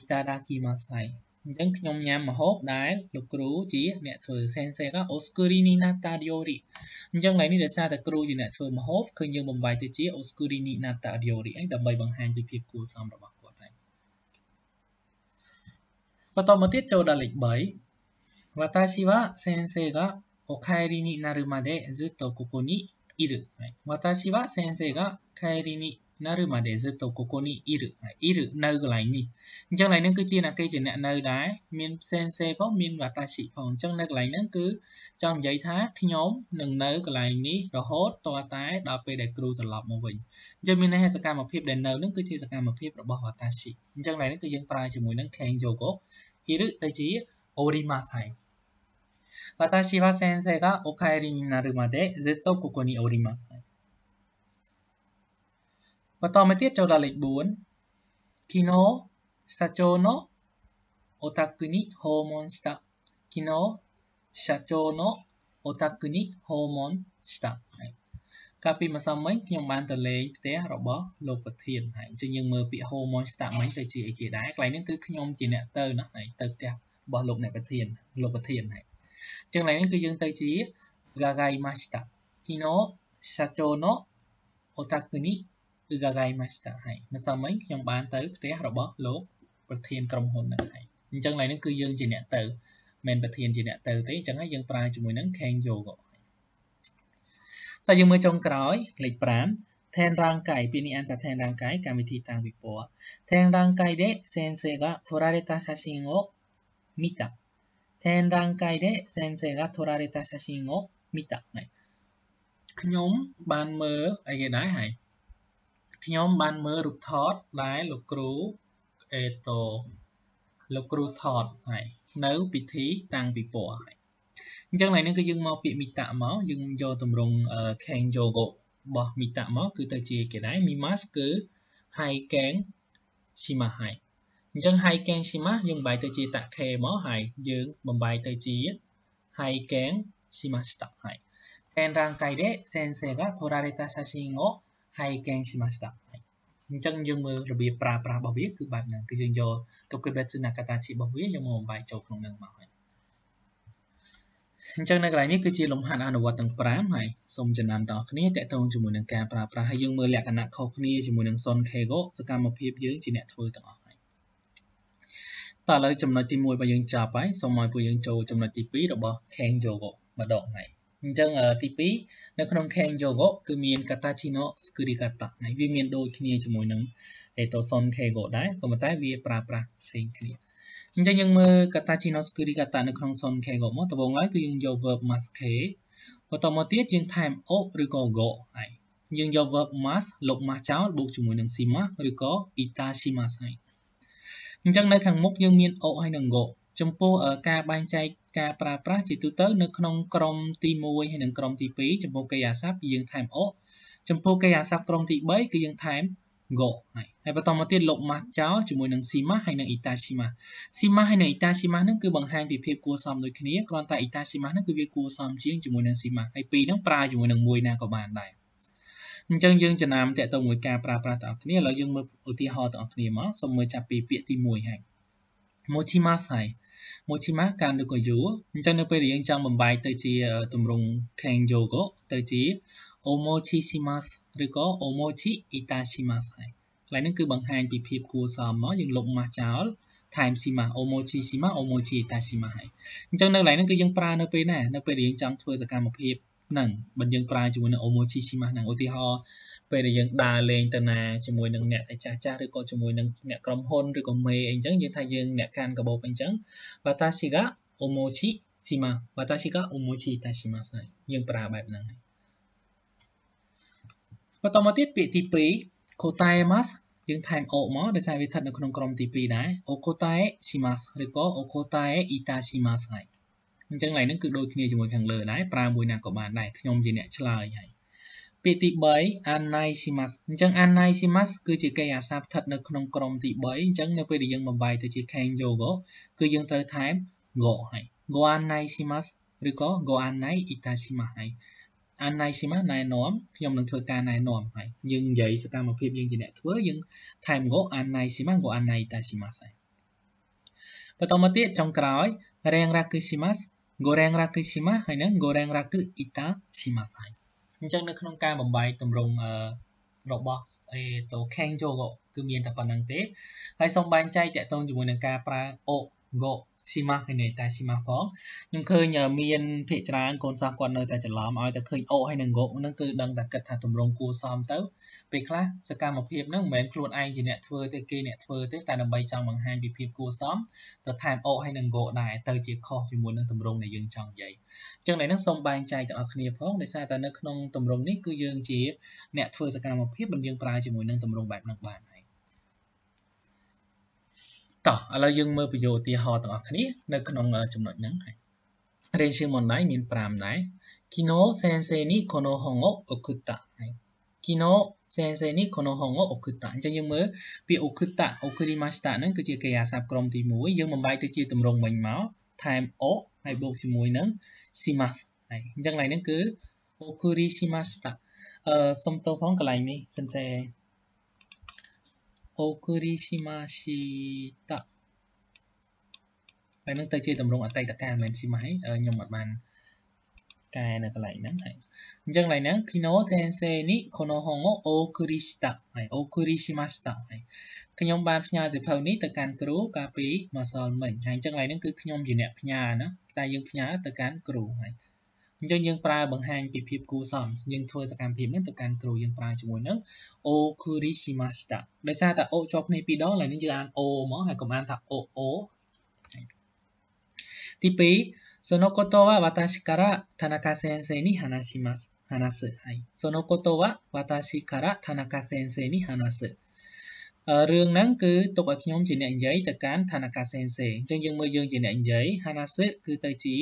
itadakimasai អញ្ចឹងខ្ញុំញ៉ាំម្ហូបដែលលោកគ្រូជាអ្នកធ្វើ sensei ក៏ oscurini natariori អញ្ចឹងឡើយនេះដោយសារតែគ្រូជាអ្នកធ្វើម្ហូបគឺយើងបំបីទៅជា oscurini natariori ឯងដើម្បីបង្ហាញពីភាពគួរសមរបស់គាត់ឯងបន្តមកទៀតចូលដល់លេខ3 watashi wa sensei ga okaeri ni naru made zutto koko ni iru 私は先生が帰りにណាឬ madezeto ここにいるいるនៅកន្លែងនេះអញ្ចឹងកន្លែងហ្នឹងគឺជាអ្នកគេជាអ្នកនៅដែរមាន sense ផងមាន watashi ផងអញ្ចឹងនៅកន្លែងហ្នឹងគឺចង់និយាយថាខ្ញុំនឹងនៅកន្លែងនេះរហូតតតែដល់ពេលដែលគ្រូត្រឡប់មកវិញអញ្ចឹងមានន័យថាសកម្មភាពដែលនៅហ្នឹងគឺជាសកម្មភាពរបស់ watashi អញ្ចឹងកន្លែងហ្នឹងគឺយើងប្រើជាមួយនឹង ken yogo いるទៅជា orimas ហើយ私は先生がお帰りになるまでずっとここにおります。បន្តមកទៀតចូលដល់លេខ4 Kino Sachou no Otaku ni homon shita Kino Sachou no Otaku ni homon shita កាលពីម្សិលមិញខ្ញុំបានទៅលេងផ្ទះរបស់លោកប្រធានហើយអញ្ចឹងយើងមើលពាក្យ hormone start មិញទៅជាអីគេដែរកន្លែងនេះគឺខ្ញុំជាអ្នកទៅណាហើយទៅផ្ទះរបស់លោកអ្នកប្រធានលោកប្រធានហើយអញ្ចឹងកន្លែងនេះគឺយើងទៅជា gagai mashita kino sacho no otaku ni គឺ Gagaimashita ហើយមិនសមវិញខ្ញុំបានទៅផ្ទះរបស់លោកប្រធានក្រុមហ៊ុនហ្នឹងហើយអញ្ចឹងឡើយហ្នឹងគឺយើងជាអ្នកទៅមិនប្រធានជាអ្នកទៅទេអញ្ចឹងហើយយើងប្រើជាមួយនឹង Kang Yogo តែយើងមើលចុងក្រោយលេខ5 Ten Rankai ពីនេះអានថា Ten Rankai កម្មវិធីតាមពិព័រណ៍ Ten Rankai で先生が撮られた写真を見た展覧会で先生が撮られた写真を見たខ្ញុំបានមើលអីគេដែរហើយខ្ញុំបានមើលរូបថតដែលលោកគ្រូអេតូលោកគ្រូថតហើយនៅពិធីតាំងពិព័រណ៍ហើយអញ្ចឹងឡើយនេះគឺយើងមកពាក្យមីតាមកយើងយកទម្រង់ Kang Yogo របស់មីតាមកគឺទៅជាគេដែរ Mimas គឺ Hai Kang Shima Hai អញ្ចឹង Hai Kang Shima យើងបំបែកទៅជា Take មកហើយយើងបំបែកទៅជា Hai Kang Shima Stop ហើយ Tenran Kai de sensei ga torareta sashin o 拝見しました。អញ្ចឹងយើងមើលរបៀបប្រើប្រាស់របស់វាគឺបែបហ្នឹងគឺយើងយកទុកគេបែបសិនកតាជីរបស់វាយកមកបំបែកចូលក្នុងហ្នឹងមកហើយអញ្ចឹងនៅកន្លែងនេះគឺជាលំហាត់អនុវត្តទាំង5ហើយសូមចំណាំតគ្នាតកតងជាមួយនឹងការប្រើប្រាស់ហើយយើងមើលលក្ខណៈខុសគ្នាជាមួយនឹង Son Kego សកម្មភាពយើងជាអ្នកធ្វើទាំងអស់ហើយតើឥឡូវចំណុចទី1របស់យើងចាប់ហើយសូមឲ្យពួកយើងចូលចំណុចទី2របស់ Keng Yogo ម្ដងហើយអញ្ចឹងទី2នៅក្នុង Ken Yogo គឺមាន Katachi no Tsukurigata ហើយវាមានដូចគ្នាជាមួយនឹង Etoson Keigo ដែរក៏ប៉ុន្តែវាប្រើប្រាស់ផ្សេងគ្នាអញ្ចឹងយើងមើល Katachi no Tsukurigata នៅក្នុង Son Keigo មកដំបូងឡើយគឺយើងយក verb must ke បន្តមកទៀតយើងថែម o ឬក៏ go ហើយយើងយក verb must លុប must ចោលបូកជាមួយនឹង shima ឬក៏ itashimasu ហើយអញ្ចឹងនៅខាងមុខយើងមាន o ហើយនិង go ចំពោះការបែងចែកការប្រើប្រាស់ជាទូទៅនៅក្នុងក្រុមទី1ហើយនិងក្រុមទី2ចំពោះកិរិយាសព្ទយើងថែម o ចំពោះកិរិយាសព្ទក្រុមទី3គឺយើងថែម go ហើយហើយបន្តមកទៀតលុប mas ចោលជាមួយនឹង sima ហើយនិង itashima sima ហើយនិង itashima ហ្នឹងគឺបង្ហាញពីភាពគួរសមដូចគ្នាគ្រាន់តែ itashima ហ្នឹងគឺវាគួរសមជាងជាមួយនឹង sima ហើយពីរហ្នឹងប្រើជាមួយនឹងមួយណាក៏បានដែរអញ្ចឹងយើងចំណាំតកតមួយការប្រើប្រាស់ទាំងអស់គ្នាឥឡូវយើងមើលឧទាហរណ៍ទាំងអស់គ្នាមកសូមមើលចាប់ពីពាក្យទី1ហើយ motimas ហើយ Mochima កាន់ឬក៏ Yu អញ្ចឹងនៅពេលដែលយើងចង់បំបែកទៅជាទម្រង់ Kenjōgo ទៅជា Omochi shimasu ឬក៏ Omochi itashimasu ហើយកន្លែងនេះគឺបង្ហាញពីភាពគួរសមមកយើងលុបម៉ាស់ចោល time shima omochi shima omochi itashima ហើយអញ្ចឹងនៅកន្លែងហ្នឹងគឺយើងប្រើនៅពេលណានៅពេលដែលយើងចង់ធ្វើសកម្មភាពហ្នឹងបើយើងប្រើជាមួយនឹង omochi shima ហ្នឹងឧទាហរណ៍ពេលដែលយើងដើរលេងទៅណាជាមួយនឹងអ្នកដែលចាស់ចាស់ឬក៏ជាមួយនឹងអ្នកក្រុមហ៊ុនឬក៏មេអីចឹងយើងថាយើងអ្នកកាន់កាបូបអីចឹងបាតាស៊ីកាអូម៉ូជីស៊ីម៉ាបាតាស៊ីកាអូម៉ូជីតាស៊ីម៉ាស្នៃយើងប្រើបែបហ្នឹងបន្តមកទៀតពាក្យទី2 kotaemas យើងថែមអូមកដោយសារវាស្ថិតនៅក្នុងក្រុមទី2ដែរអូកូតៃស៊ីម៉ាសឬក៏អូកូតៃអ៊ីតាស៊ីម៉ាសហើយអញ្ចឹងឡើយហ្នឹងគឺដូចគ្នាជាមួយខាងលើដែរប្រើមួយណាក៏បានដែរខ្ញុំជាអ្នកឆ្លើយហើយពាក្យទី3 anaisimas អញ្ចឹង anaisimas គឺជាកិរិយាសព្ទស្ថិតនៅក្នុងក្រុមទី3អញ្ចឹងនៅពេលដែលយើងបំបែកទៅជា kanyogo គឺយើងត្រូវថែម go ហើយ go anaisimas ឬក៏ go anai itashimas ហើយ anaisimas ណែនាំខ្ញុំនឹងធ្វើការណែនាំហើយយើងនិយាយសកម្មភាពយើងជាអ្នកធ្វើយើងថែម go anaisimas go anai itashimas ហើយបន្តមកទៀតចុងក្រោយ renrakushimas go renrakushimas ហើយនឹង go renraku itashimas ហើយអញ្ចឹងនៅក្នុងការបំបែកទម្រង់របស់អេតូ Kanjo គឺមានតែប៉ុណ្្នឹងទេហើយសូមបែងចែកតកតងជាមួយនឹងការប្រើ O Go ស៊ីម៉ាស់ហើយនៃតែស៊ីម៉ាស់ផងខ្ញុំឃើញ មានភាកច្រើនកូនសិស្សគាត់នៅតែច្រឡំឲ្យតែឃើញអូហើយនឹងងុកហ្នឹងគឺដឹងតែគិតថាទម្រង់គួរសមទៅពេលខ្លះសកម្មភាពហ្នឹងមិនមែនខ្លួនឯងជាអ្នកធ្វើទេគេអ្នកធ្វើទេតែដើម្បីចង់បង្ហាញពីភាពគួរសមទៅថែមអូហើយនឹងងុកដែរទៅជាខុសជាមួយនឹងទម្រង់ដែលយើងចង់និយាយអញ្ចឹងនេះហ្នឹងសូមបែងចែកទាំងអស់គ្នាផងដោយសារតែនៅក្នុងទម្រង់នេះគឺយើងជាអ្នកធ្វើសកម្មភាពមិនយើងប្រើជាមួយនឹងទម្រង់បែបហ្នឹងបានតោះឥឡូវយើងមើលប្រយោគឧទាហរណ៍ទាំងអស់គ្នានៅក្នុងចំណុចហ្នឹងហើយ Ratio Monai មាន5ដែរ Kino sensei ni kono hon wo okuta ហើយ Kino sensei ni kono hon wo okuta អញ្ចឹងយើងមើលពាក្យ okuta okurimashita ហ្នឹងគឺជាកិរិយាសព្ទក្រុមទី1យើងបំបែកទៅជាទម្រង់វិញមកថែម o ហើយបូកជាមួយនឹង shimasu ហើយអញ្ចឹងឡើយហ្នឹងគឺ okurimashita អឺសុំទោសផងកន្លែងនេះសិនទេお送りしましたហើយនឹងទៅជាតម្រងអតីតកាលមែនស៊ីម៉ៃខ្ញុំអត់បានកែនៅកន្លែងហ្នឹងហើយអញ្ចឹងកន្លែងហ្នឹង Kino Sensei ni kono hon o okuri shita ហើយ okuri shimashita ហើយខ្ញុំបានផ្ញើសៀវភៅនេះទៅកាន់គ្រូកាលពីម្សិលមិញហើយអញ្ចឹងកន្លែងហ្នឹងគឺខ្ញុំជាអ្នកផ្ញើណាតែយើងផ្ញើទៅកាន់គ្រូហើយអញ្ចឹងយើងប្រើបង្ហាញពីភាពគួរសមយើងធ្វើសកម្មភាពហ្នឹងទៅកាន់គ្រូយើងប្រើជាមួយនឹង o kurishimashita ដោយសារតែ o ជាប់គ្នាពីរដងឡើយនេះយើងអាន o មកហើយកុំអានថា o o ទី2そのことは私から田中先生に話します話すはいそのことは私から田中先生に話すរឿងហ្នឹងគឺទុកឲ្យខ្ញុំជាអ្នកនិយាយទៅកាន់ Tanaka Sensei អញ្ចឹងយើងមើលយើងជាអ្នកនិយាយ Hanasu គឺទៅជា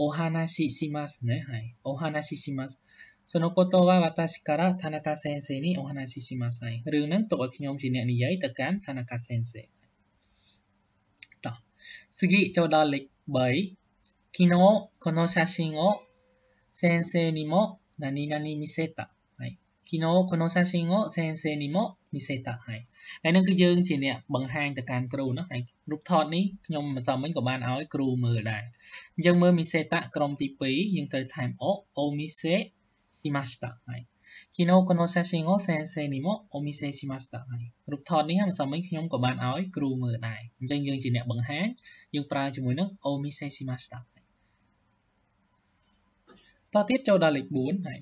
お話ししますね。はい。お話しします。そのことは私から田中先生にお話しします。はい。หรือนั้นตัวខ្田中先生。と。次、ちょうどលេខ3。昨日、この写真を先生にも何々見せた。昨日この写真を先生にも見せたហើយហើយនឹងគឺយើងជាអ្នកបង្ហាញទៅកាន់គ្រូនោះហើយរូបថតនេះខ្ញុំម្សិលមិញក៏បានឲ្យគ្រូមើលដែរអញ្ចឹងមើលមីសេតាក្រុមទី2យើងត្រូវថែមអូអូមីសេស៊ីម៉ាស្តាហើយ昨日この写真を先生にもお見せしましたហើយរូបថតនេះម្សិលមិញខ្ញុំក៏បានឲ្យគ្រូមើលដែរអញ្ចឹងយើងជាអ្នកបង្ហាញយើងប្រើជាមួយនឹងអូមីសេស៊ីម៉ាស្តាតទៅទៀតចូលដល់លេខ4ហើយ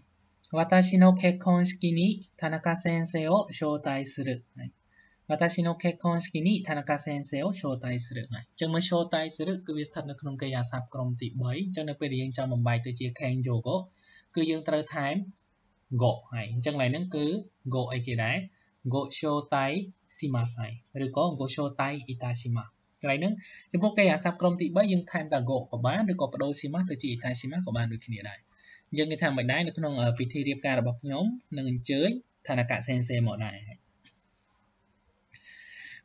私の結婚式に田中先生を招待する。はい、私の結婚式に田中先生を招待するអញ្ចឹងមើល招待するគឺវាស្ថិតនៅក្នុងកិរិយាសព្ទក្រុមទី3អញ្ចឹងនៅពេលដែលយើងចង់បំបែកទៅជាខេងយោគគឺយើងត្រូវថែម go ហើយអញ្ចឹងឡើយហ្នឹងគឺ go អីគេដែរ go 招待しますហើយឬក៏ go 招待いたしますកន្លែងហ្នឹងចំពោះកិរិយាសព្ទក្រុមទី3យើងថែមតា go ក៏បានឬក៏បដូរしますទៅជាいたしますក៏បានដូចគ្នាដែរយើងគេថាមិនដែរនៅក្នុងពិធីរៀបការរបស់ខ្ញុំនឹងអញ្ជើញឋានកៈសេនសេមកដែរ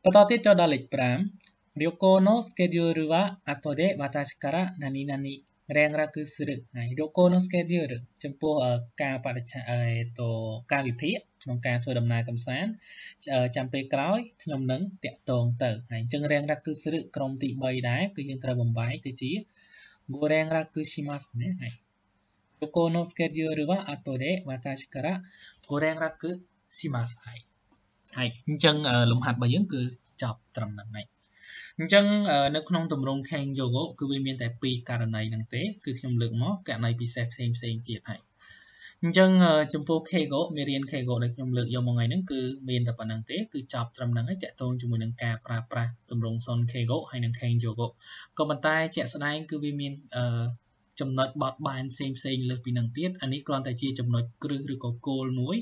បន្តទៀតចូលដល់លេខ5 Ryoko no schedule wa ato de watashi kara nani nani រាងរកគឺស្រឹកហើយ Ryoko no schedule ចំពោះការបរិច្ឆេទការវិភាគក្នុងការធ្វើដំណើរកំសាន្តចាំពេលក្រោយខ្ញុំនឹងតាក់ទងទៅហើយអញ្ចឹងរាងរកគឺស្រឹកក្រុមទី3ដែរគឺយើងត្រូវបំបែកទៅជា Goreng raku shimasu ណាហើយここのスケジュールは後で私からご連絡します。はい。ហើយអញ្ចឹងលំហាត់របស់យើងគឺចប់ត្រឹមហ្នឹងហើយអញ្ចឹងនៅក្នុងទម្រង់ Kang Yogo គឺវាមានតែ2ករណីហ្នឹងទេគឺខ្ញុំលើកមកករណីពិសេសផ្សេងផ្សេងទៀតហើយអញ្ចឹងចំពោះ Kego មេរៀន Kego ដែលខ្ញុំលើកយកមកថ្ងៃហ្នឹងគឺមានតែប៉ុណ្្នឹងទេគឺចប់ត្រឹមហ្នឹងហើយតាក់ទងជាមួយនឹងការប្រើប្រាស់ទម្រង់ Son Kego ហើយនិង Kang Yogo ក៏ប៉ុន្តែជាក់ស្ដែងគឺវាមានចំណុចបត់បែនផ្សេងផ្សេងលើសពីនឹងទៀតអានេះគ្រាន់តែជាចំណុចគ្រឹះឬក៏គោលមួយ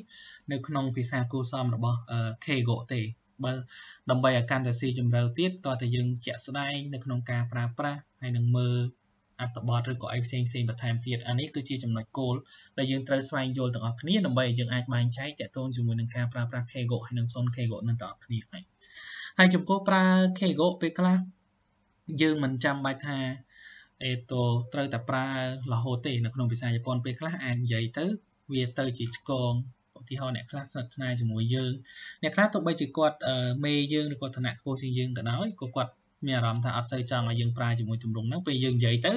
នៅក្នុងភាសាគូសមរបស់ Kego ទេបើដើម្បីឲ្យកាន់តែស៊ីជម្រៅទៀតតោះតែយើង ជាក់ស្ដែងនៅក្នុងការប្រើប្រាស់ហើយនឹងមើលអត្ថបទឬក៏អីផ្សេងផ្សេងបន្ថែមទៀតអានេះគឺជាចំណុចគោលដែលយើងត្រូវស្វែងយល់ទាំងអស់គ្នាដើម្បីឲ្យយើងអាចបែងចែកតកតងជាមួយនឹងការប្រើប្រាស់ Kego ហើយនឹង Son Kego នឹងទាំងអស់គ្នាហើយចំពោះប្រើ Kego ពេលខ្លះយើងមិនចាំបាច់ថាអេតូត្រូវតែប្រើរហូតទេនៅក្នុងភាសាជប៉ុនពេលខ្លះអាចនិយាយទៅវាទៅជាឆ្កងឧទាហរណ៍អ្នកខ្លះស្និទ្ធស្នាលជាមួយយើងអ្នកខ្លះទោះបីជាគាត់មេយើងឬក៏ឋានៈខ្ពស់ជាងយើងក៏ដោយក៏គាត់មានអារម្មណ៍ថាអត់សូវចង់ឲ្យយើងប្រើជាមួយទម្រង់ហ្នឹងពេលយើងនិយាយទៅ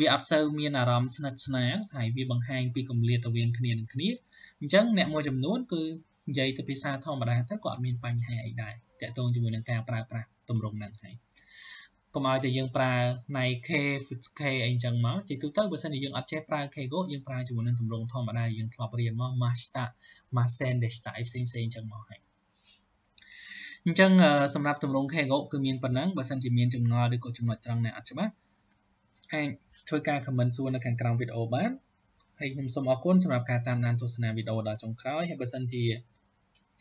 វាអត់សូវមានអារម្មណ៍ស្និទ្ធស្នាលហើយវាបង្ហាញពីកម្លាតរវាងគ្នានឹងគ្នាអញ្ចឹងអ្នកមួយចំនួនគឺនិយាយទៅភាសាធម្មតាទៅក៏អត់មានបញ្ហាអីដែរតាក់ទងជាមួយនឹងការប្រើប្រាស់ទម្រង់ហ្នឹងហើយកុំឲ្យតែយើងប្រើ Nike K អីចឹងមកជាទូទៅបើសិនជាយើងអត់ចេះប្រើ Kgo យើងប្រើជាមួយនឹងទម្រង់ធម្មតាយើងធ្លាប់រៀនមក Master Master Desta ផ្សេងផ្សេងចឹងមកហើយអញ្ចឹងសម្រាប់ទម្រង់ Kgo គឺមានប៉ុណ្ណឹងបើសិនជាមានចម្ងល់ឬក៏ចំណុចត្រង់ណាអត់ច្បាស់អាចធ្វើការ comment សួរនៅខាងក្រោមវីដេអូបានហើយខ្ញុំសូមអរគុណសម្រាប់ការតាមដានទស្សនាវីដេអូដល់ចុងក្រោយហើយបើសិនជា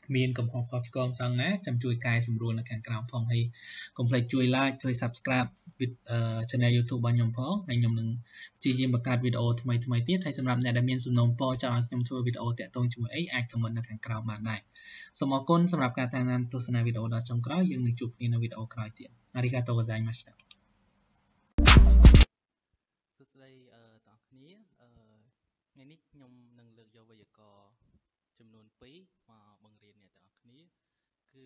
គ្មានកំហុសខុសឆ្គងត្រង់ណាចាំជួយកែសម្រួលនៅខាងក្រោមផងហើយកុំភ្លេចជួយ like ជួយ subscribe channel YouTube របស់ខ្ញុំផងហើយខ្ញុំនឹងព្យាយាមបង្កើតវីដេអូថ្មីថ្មីទៀតហើយសម្រាប់អ្នកដែលមានសំណូមពរចង់ឲ្យខ្ញុំធ្វើវីដេអូតាក់ទងជាមួយអីអាច comment នៅខាងក្រោមបានដែរសូមអរគុណសម្រាប់ការតាមដានទស្សនាវីដេអូដល់ចុងក្រោយយើងនឹងជួបគ្នានៅវីដេអូក្រោយទៀតអារីកាតូហ្សាយម៉ាស្តាសួស្តីអឺទាំងគ្នាអឺថ្ងៃនេះខ្ញុំនឹងលើកយកវេយ្យាករណ៍ចំនួន2មកគឺ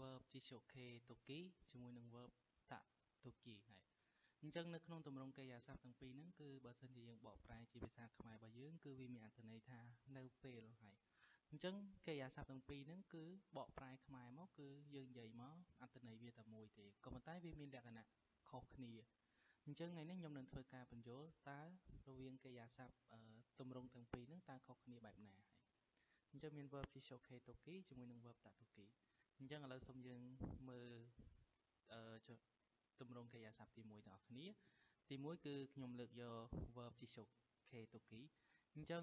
verb ទីសុខេតុគីជាមួយនឹង verb តតុគីហើយអញ្ចឹងនៅក្នុងទម្រង់កិរិយាសព្ទទាំងពីរហ្នឹងគឺបើសិនជាយើងបកប្រែជាភាសាខ្មែររបស់យើង គឺវាមានអត្ថន័យថានៅពេលហើយអញ្ចឹងកិរិយាសព្ទទាំងពីរហ្នឹងគឺបកប្រែ ខ្មែរមកគឺយើងនិយាយមកអត្ថន័យវាតែមួយទេក៏ប៉ុន្តែវាមានលក្ខណៈខុសគ្នាអញ្ចឹងថ្ងៃនេះខ្ញុំនឹងធ្វើការបញ្យល់តើរវាងកិរិយាសព្ទទម្រង់ទាំងពីរហ្នឹងតើខុសគ្នាបែបណាហើយអញ្ចឹងមាន verb ជា shoke toki ជាមួយនឹង verb tatoki អញ្ចឹងឥឡូវសូមយើងមើលអឺទម្រង់កិរិយាសព្ទទី1ទាំងអស់គ្នាទី1គឺខ្ញុំលើកយក verb ជាជោគ k ទុគីអញ្ចឹង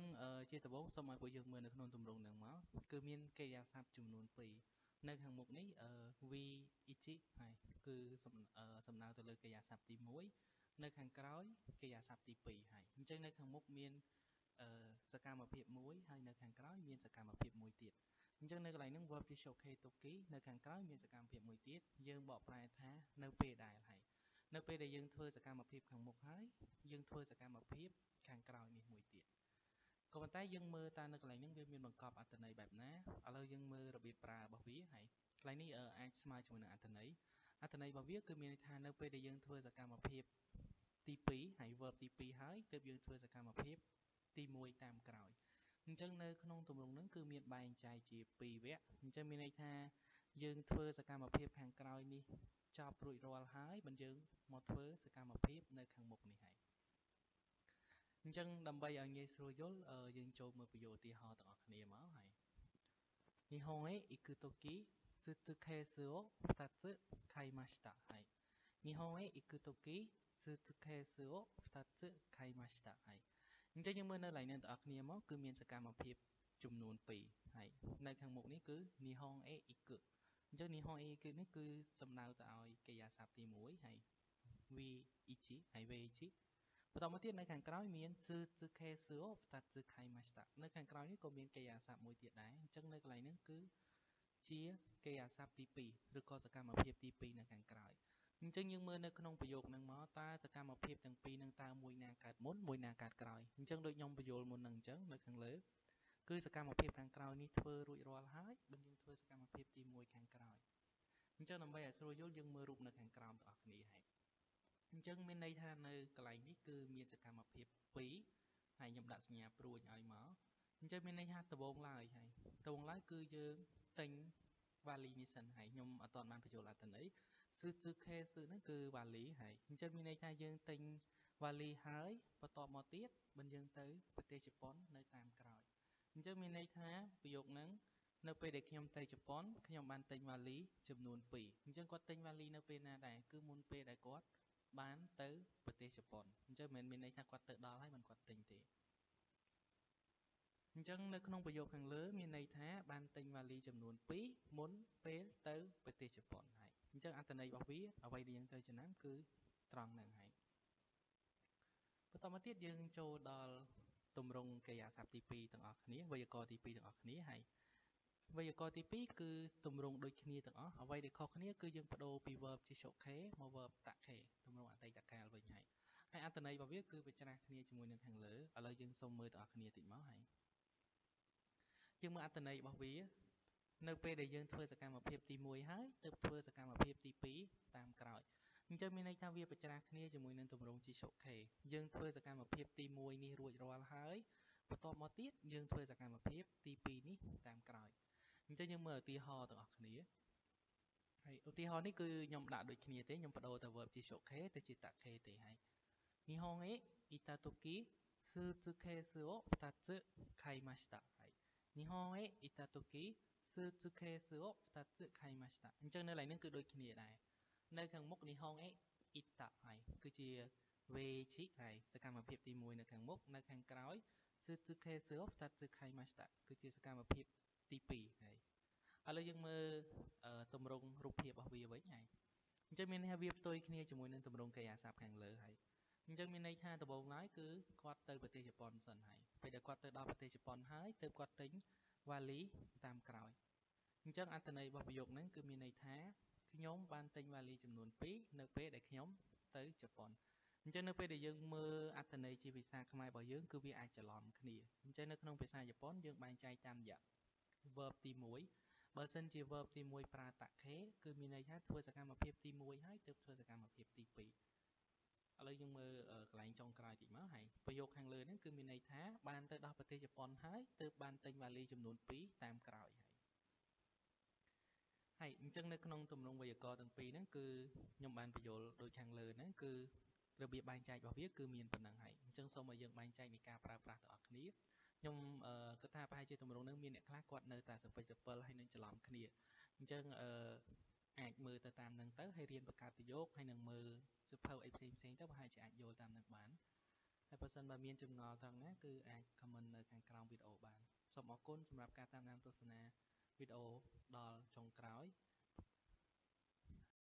ជាដំបូងសូមឲ្យពួកយើងមើលនៅក្នុងទម្រង់នឹងមកគឺមានកិរិយាសព្ទចំនួន2នៅខាងមុខនេះ v ichi ហើយគឺសំដៅទៅលើកិរិយាសព្ទទី1នៅខាងក្រោយកិរិយាសព្ទទី2ហើយអញ្ចឹងនៅខាងមុខមានសកម្មភាព1ហើយនៅខាងក្រោយមានសកម្មភាព1ទៀតអញ្ចឹងនៅកន្លែងហ្នឹង verb ជា showcase ទុកគីនៅខាងក្រោយមានសកម្មភាពមួយទៀតយើងបកប្រែថានៅពេលដែលហើយនៅពេលដែលយើងធ្វើសកម្មភាពខាងមុខហើយយើងធ្វើសកម្មភាពខាងក្រោយនេះមួយទៀតក៏ប៉ុន្តែយើងមើលតើនៅកន្លែងហ្នឹងវាមានបង្កប់អត្ថន័យបែបណាឥឡូវយើងមើលរបៀបប្រើរបស់វាហើយកន្លែងនេះអាចស្មើជាមួយនឹងអត្ថន័យអត្ថន័យរបស់វាគឺមានន័យថានៅពេលដែលយើងធ្វើសកម្មភាពទី2ហើយ verb ទី2ហើយទើបយើងធ្វើសកម្មភាពទី1តាមក្រោយអញ្ចឹងនៅក្នុងទម្រង់ហ្នឹងគឺមានបែងចែកជា2វគ្គអញ្ចឹងមានន័យថាយើងធ្វើសកម្មភាពខាងក្រោយនេះចប់រួចរាល់ហើយមិនយើងមកធ្វើសកម្មភាពនៅខាងមុខនេះហើយអញ្ចឹងដើម្បីឲ្យងាយស្រួលយល់យើងចូលមើលវីដេអូឧទាហរណ៍ទាំងអស់គ្នាមកហើយនេះហងឯអ៊ីគូតូគីスーツケースを2つ買いました。はい。日本へ行くとき、スーツケースを2つ買いました。はい。អញ្ចឹងយើងមើលនៅឡើងនេះទាំងអស់គ្នាមកគឺមានសកម្មភាពចំនួន2ហើយនៅខាងមុខនេះគឺនីហងអេអ៊ីកឹកអញ្ចឹងនីហងអេគឺនេះគឺសំដៅទៅឲ្យកិរិយាសព្ទទី1ហើយ v e g ហើយ v e g បន្តមកទៀតនៅខាងក្រោយមានស៊ឺស៊ឺខេស៊ឺអូតាត់ស៊ឺខៃម៉ាស្តានៅខាងក្រោយនេះក៏មានកិរិយាសព្ទមួយទៀតដែរអញ្ចឹងនៅកន្លែងនេះគឺជាកិរិយាសព្ទទី2ឬក៏សកម្មភាពទី2នៅខាងក្រោយអញ្ចឹងយើងមើលនៅក្នុងប្រយោគនឹងមកតើសកម្មភាពទាំងពីរនឹងតើមួយណាកើតមុនមួយណាកើតក្រោយអញ្ចឹងដូចខ្ញុំបញ្យល់មុននឹងអញ្ចឹងនៅខាងលើគឺសកម្មភាពខាងក្រោយនេះធ្វើរួចរាល់ហើយបើយើងធ្វើសកម្មភាពទី1ខាងក្រោយអញ្ចឹងដើម្បីឲ្យស្រួលយល់យើងមើលរូបនៅខាងក្រោមបងប្អូនគ្នាហើយអញ្ចឹងមានន័យថានៅកន្លែងនេះគឺមានសកម្មភាព2ហើយខ្ញុំដាក់សញ្ញាព្រួចឲ្យមកអញ្ចឹងមានន័យថាដបងឡើយហើយដបងឡើយគឺយើងទិញ vali នេះសិនហើយខ្ញុំអត់ទាន់បានបញ្យល់អត្ថន័យ suitcase ហ្នឹងគឺ vali ហើយអញ្ចឹងមានន័យថាយើងទិញ vali ហើយបន្ទាប់មកទៀតបើយើងទៅប្រទេសជប៉ុននៅតាមក្រោយអញ្ចឹងមានន័យថាប្រយោគហ្នឹងនៅពេលដែលខ្ញុំទៅជប៉ុនខ្ញុំបានទិញ vali ចំនួន2អញ្ចឹងគាត់ទិញ vali នៅពេលណាដែរគឺមុនពេលដែលគាត់បានទៅប្រទេសជប៉ុនអញ្ចឹងមិនមានន័យថាគាត់ទៅដល់ហើយមិនគាត់ទិញទេអញ្ចឹងនៅក្នុងប្រយោគខាងលើមានន័យថាបានទិញវ៉ាលីចំនួន2មុនពេលទៅប្រទេសជប៉ុនហើយអញ្ចឹងអត្ថន័យរបស់វាអ្វីដែលយើងត្រូវចំណាំគឺត្រង់ហ្នឹងហើយបន្តមកទៀតយើងចូលដល់ទម្រង់កិរិយាសព្ទទី2ទាំងអស់គ្នាវេយ្យាករណ៍ទី2ទាំងអស់គ្នាហើយវេយ្យាករណ៍ទី2គឺទម្រង់ដូចគ្នាទាំងអស់អ្វីដែលខុសគ្នាគឺយើងបដូរពី verb ជា shoke មក verb take ទម្រង់អតីតកាលវិញហើយហើយអត្ថន័យរបស់វាគឺវាច្រាស់គ្នាជាមួយនឹងខាងលើឥឡូវយើងសូមមើលទាំងអស់គ្នាតិចមកហើយយើងមើលអត្ថន័យរបស់វានៅពេលដែលយើងធ្វើសកម្មភាពទី1ហើយទើបធ្វើសកម្មភាពទី2តាមក្រោយអញ្ចឹងមានន័យថាវាប្រច្រាស់គ្នាជាមួយនឹងទម្រង់ជីសុខេយើងធ្វើសកម្មភាពទី1នេះរួចរាល់ហើយបន្ទាប់មកទៀតយើងធ្វើសកម្មភាពទី2នេះតាមក្រោយអញ្ចឹងយើងមើលឧទាហរណ៍ទាំងអស់គ្នាហើយឧទាហរណ៍នេះគឺខ្ញុំដាក់ដូចគ្នាទេខ្ញុំបដូរទៅ verb ជីសុខេទៅជាតខេទេហើយ日本へ行った時スーツケースを2つ買いましたはい日本へ行った時ស៊ឺស៊ូខេស៊ូអូតាស៊ឺខៃម៉ាស្តាអញ្ចឹងនៅឡើយនឹងគឺដូចគ្នាដែរនៅខាងមុខនេះហងអេអ៊ីតាហើយគឺជាវេជីហើយសកម្មភាពទី1នៅខាងមុខនៅខាងក្រោយស៊ឺស៊ូខេស៊ូអូតាស៊ឺខៃម៉ាស្តាគឺជាសកម្មភាពទី2ហើយឥឡូវយើងមើលតម្រងរូបភាពរបស់វាវិញហើយអញ្ចឹងមានន័យថាវាផ្ទុយគ្នាជាមួយនឹងតម្រងកិរិយាសព្ទខាងលើហើយអញ្ចឹងមានន័យថាដំបូងឡើយគឺគាត់ទៅប្រទេសជប៉ុនសិនហើយពេលដែលគាត់ទៅដល់ប្រទេសជប៉ុនហើយទើបគាត់ទិញ value តាមក្រោយអញ្ចឹងអត្ថន័យរបស់ប្រយោគហ្នឹងគឺមានន័យថាខ្ញុំបានទិញ value ចំនួន2នៅពេលដែលខ្ញុំ ទៅជប៉ុនអញ្ចឹងនៅពេលដែលយើងមើលអត្ថន័យជាភាសាខ្មែររបស់យើង គឺវាអាចច្រឡំគ្នាអញ្ចឹងនៅក្នុងភាសាជប៉ុនយើងបែងចែកតាមរយៈ verb ទី1បើសិនជា verb ទី1ប្រើតាខេគឺមានន័យថាធ្វើសកម្មភាពទី1ហើយទើបធ្វើសកម្មភាពទី2ឥឡូវយើងមើលកន្លែងចុងក្រោយតិចមកហើយប្រយោគខាងលើហ្នឹងគឺមានន័យថាបានទៅដល់ប្រទេសជប៉ុនហើយទើបបានទិញវ៉ាលីចំនួន2តាមក្រោយហើយហើយអញ្ចឹងនៅក្នុងទំនងវេយ្យាករណ៍ទាំងពីរហ្នឹងគឺខ្ញុំបានបញ្យល់ដូចខាងលើហ្នឹងគឺរបៀបបែងចែករបស់វាគឺមានប៉ុណ្ណឹងហើយអញ្ចឹងសូមឲ្យយើងបែងចែកនៃការប្រើប្រាស់ទាំងអស់គ្នាខ្ញុំគិតថាប្រហែលជាទម្រង់នឹងមានអ្នកខ្លះគាត់នៅតែសពេចសពិលហើយនឹងច្រឡំគ្នាអញ្ចឹងអឺអាចមើលទៅតាមនឹងទៅហើយរៀនបង្កើតប្រយោគហើយនឹងមើលសៀវភៅអីផ្សេងផ្សេងទៅប្រហែលជាអាចយល់តាមនឹងបានហើយបើសិនបើមានចម្ងល់ត្រង់ណាគឺអាច comment នៅខាងក្រោមវីដេអូបានសូមអរគុណសម្រាប់ការតាមដានទស្សនាវីដេអូដល់ចុងក្រោយ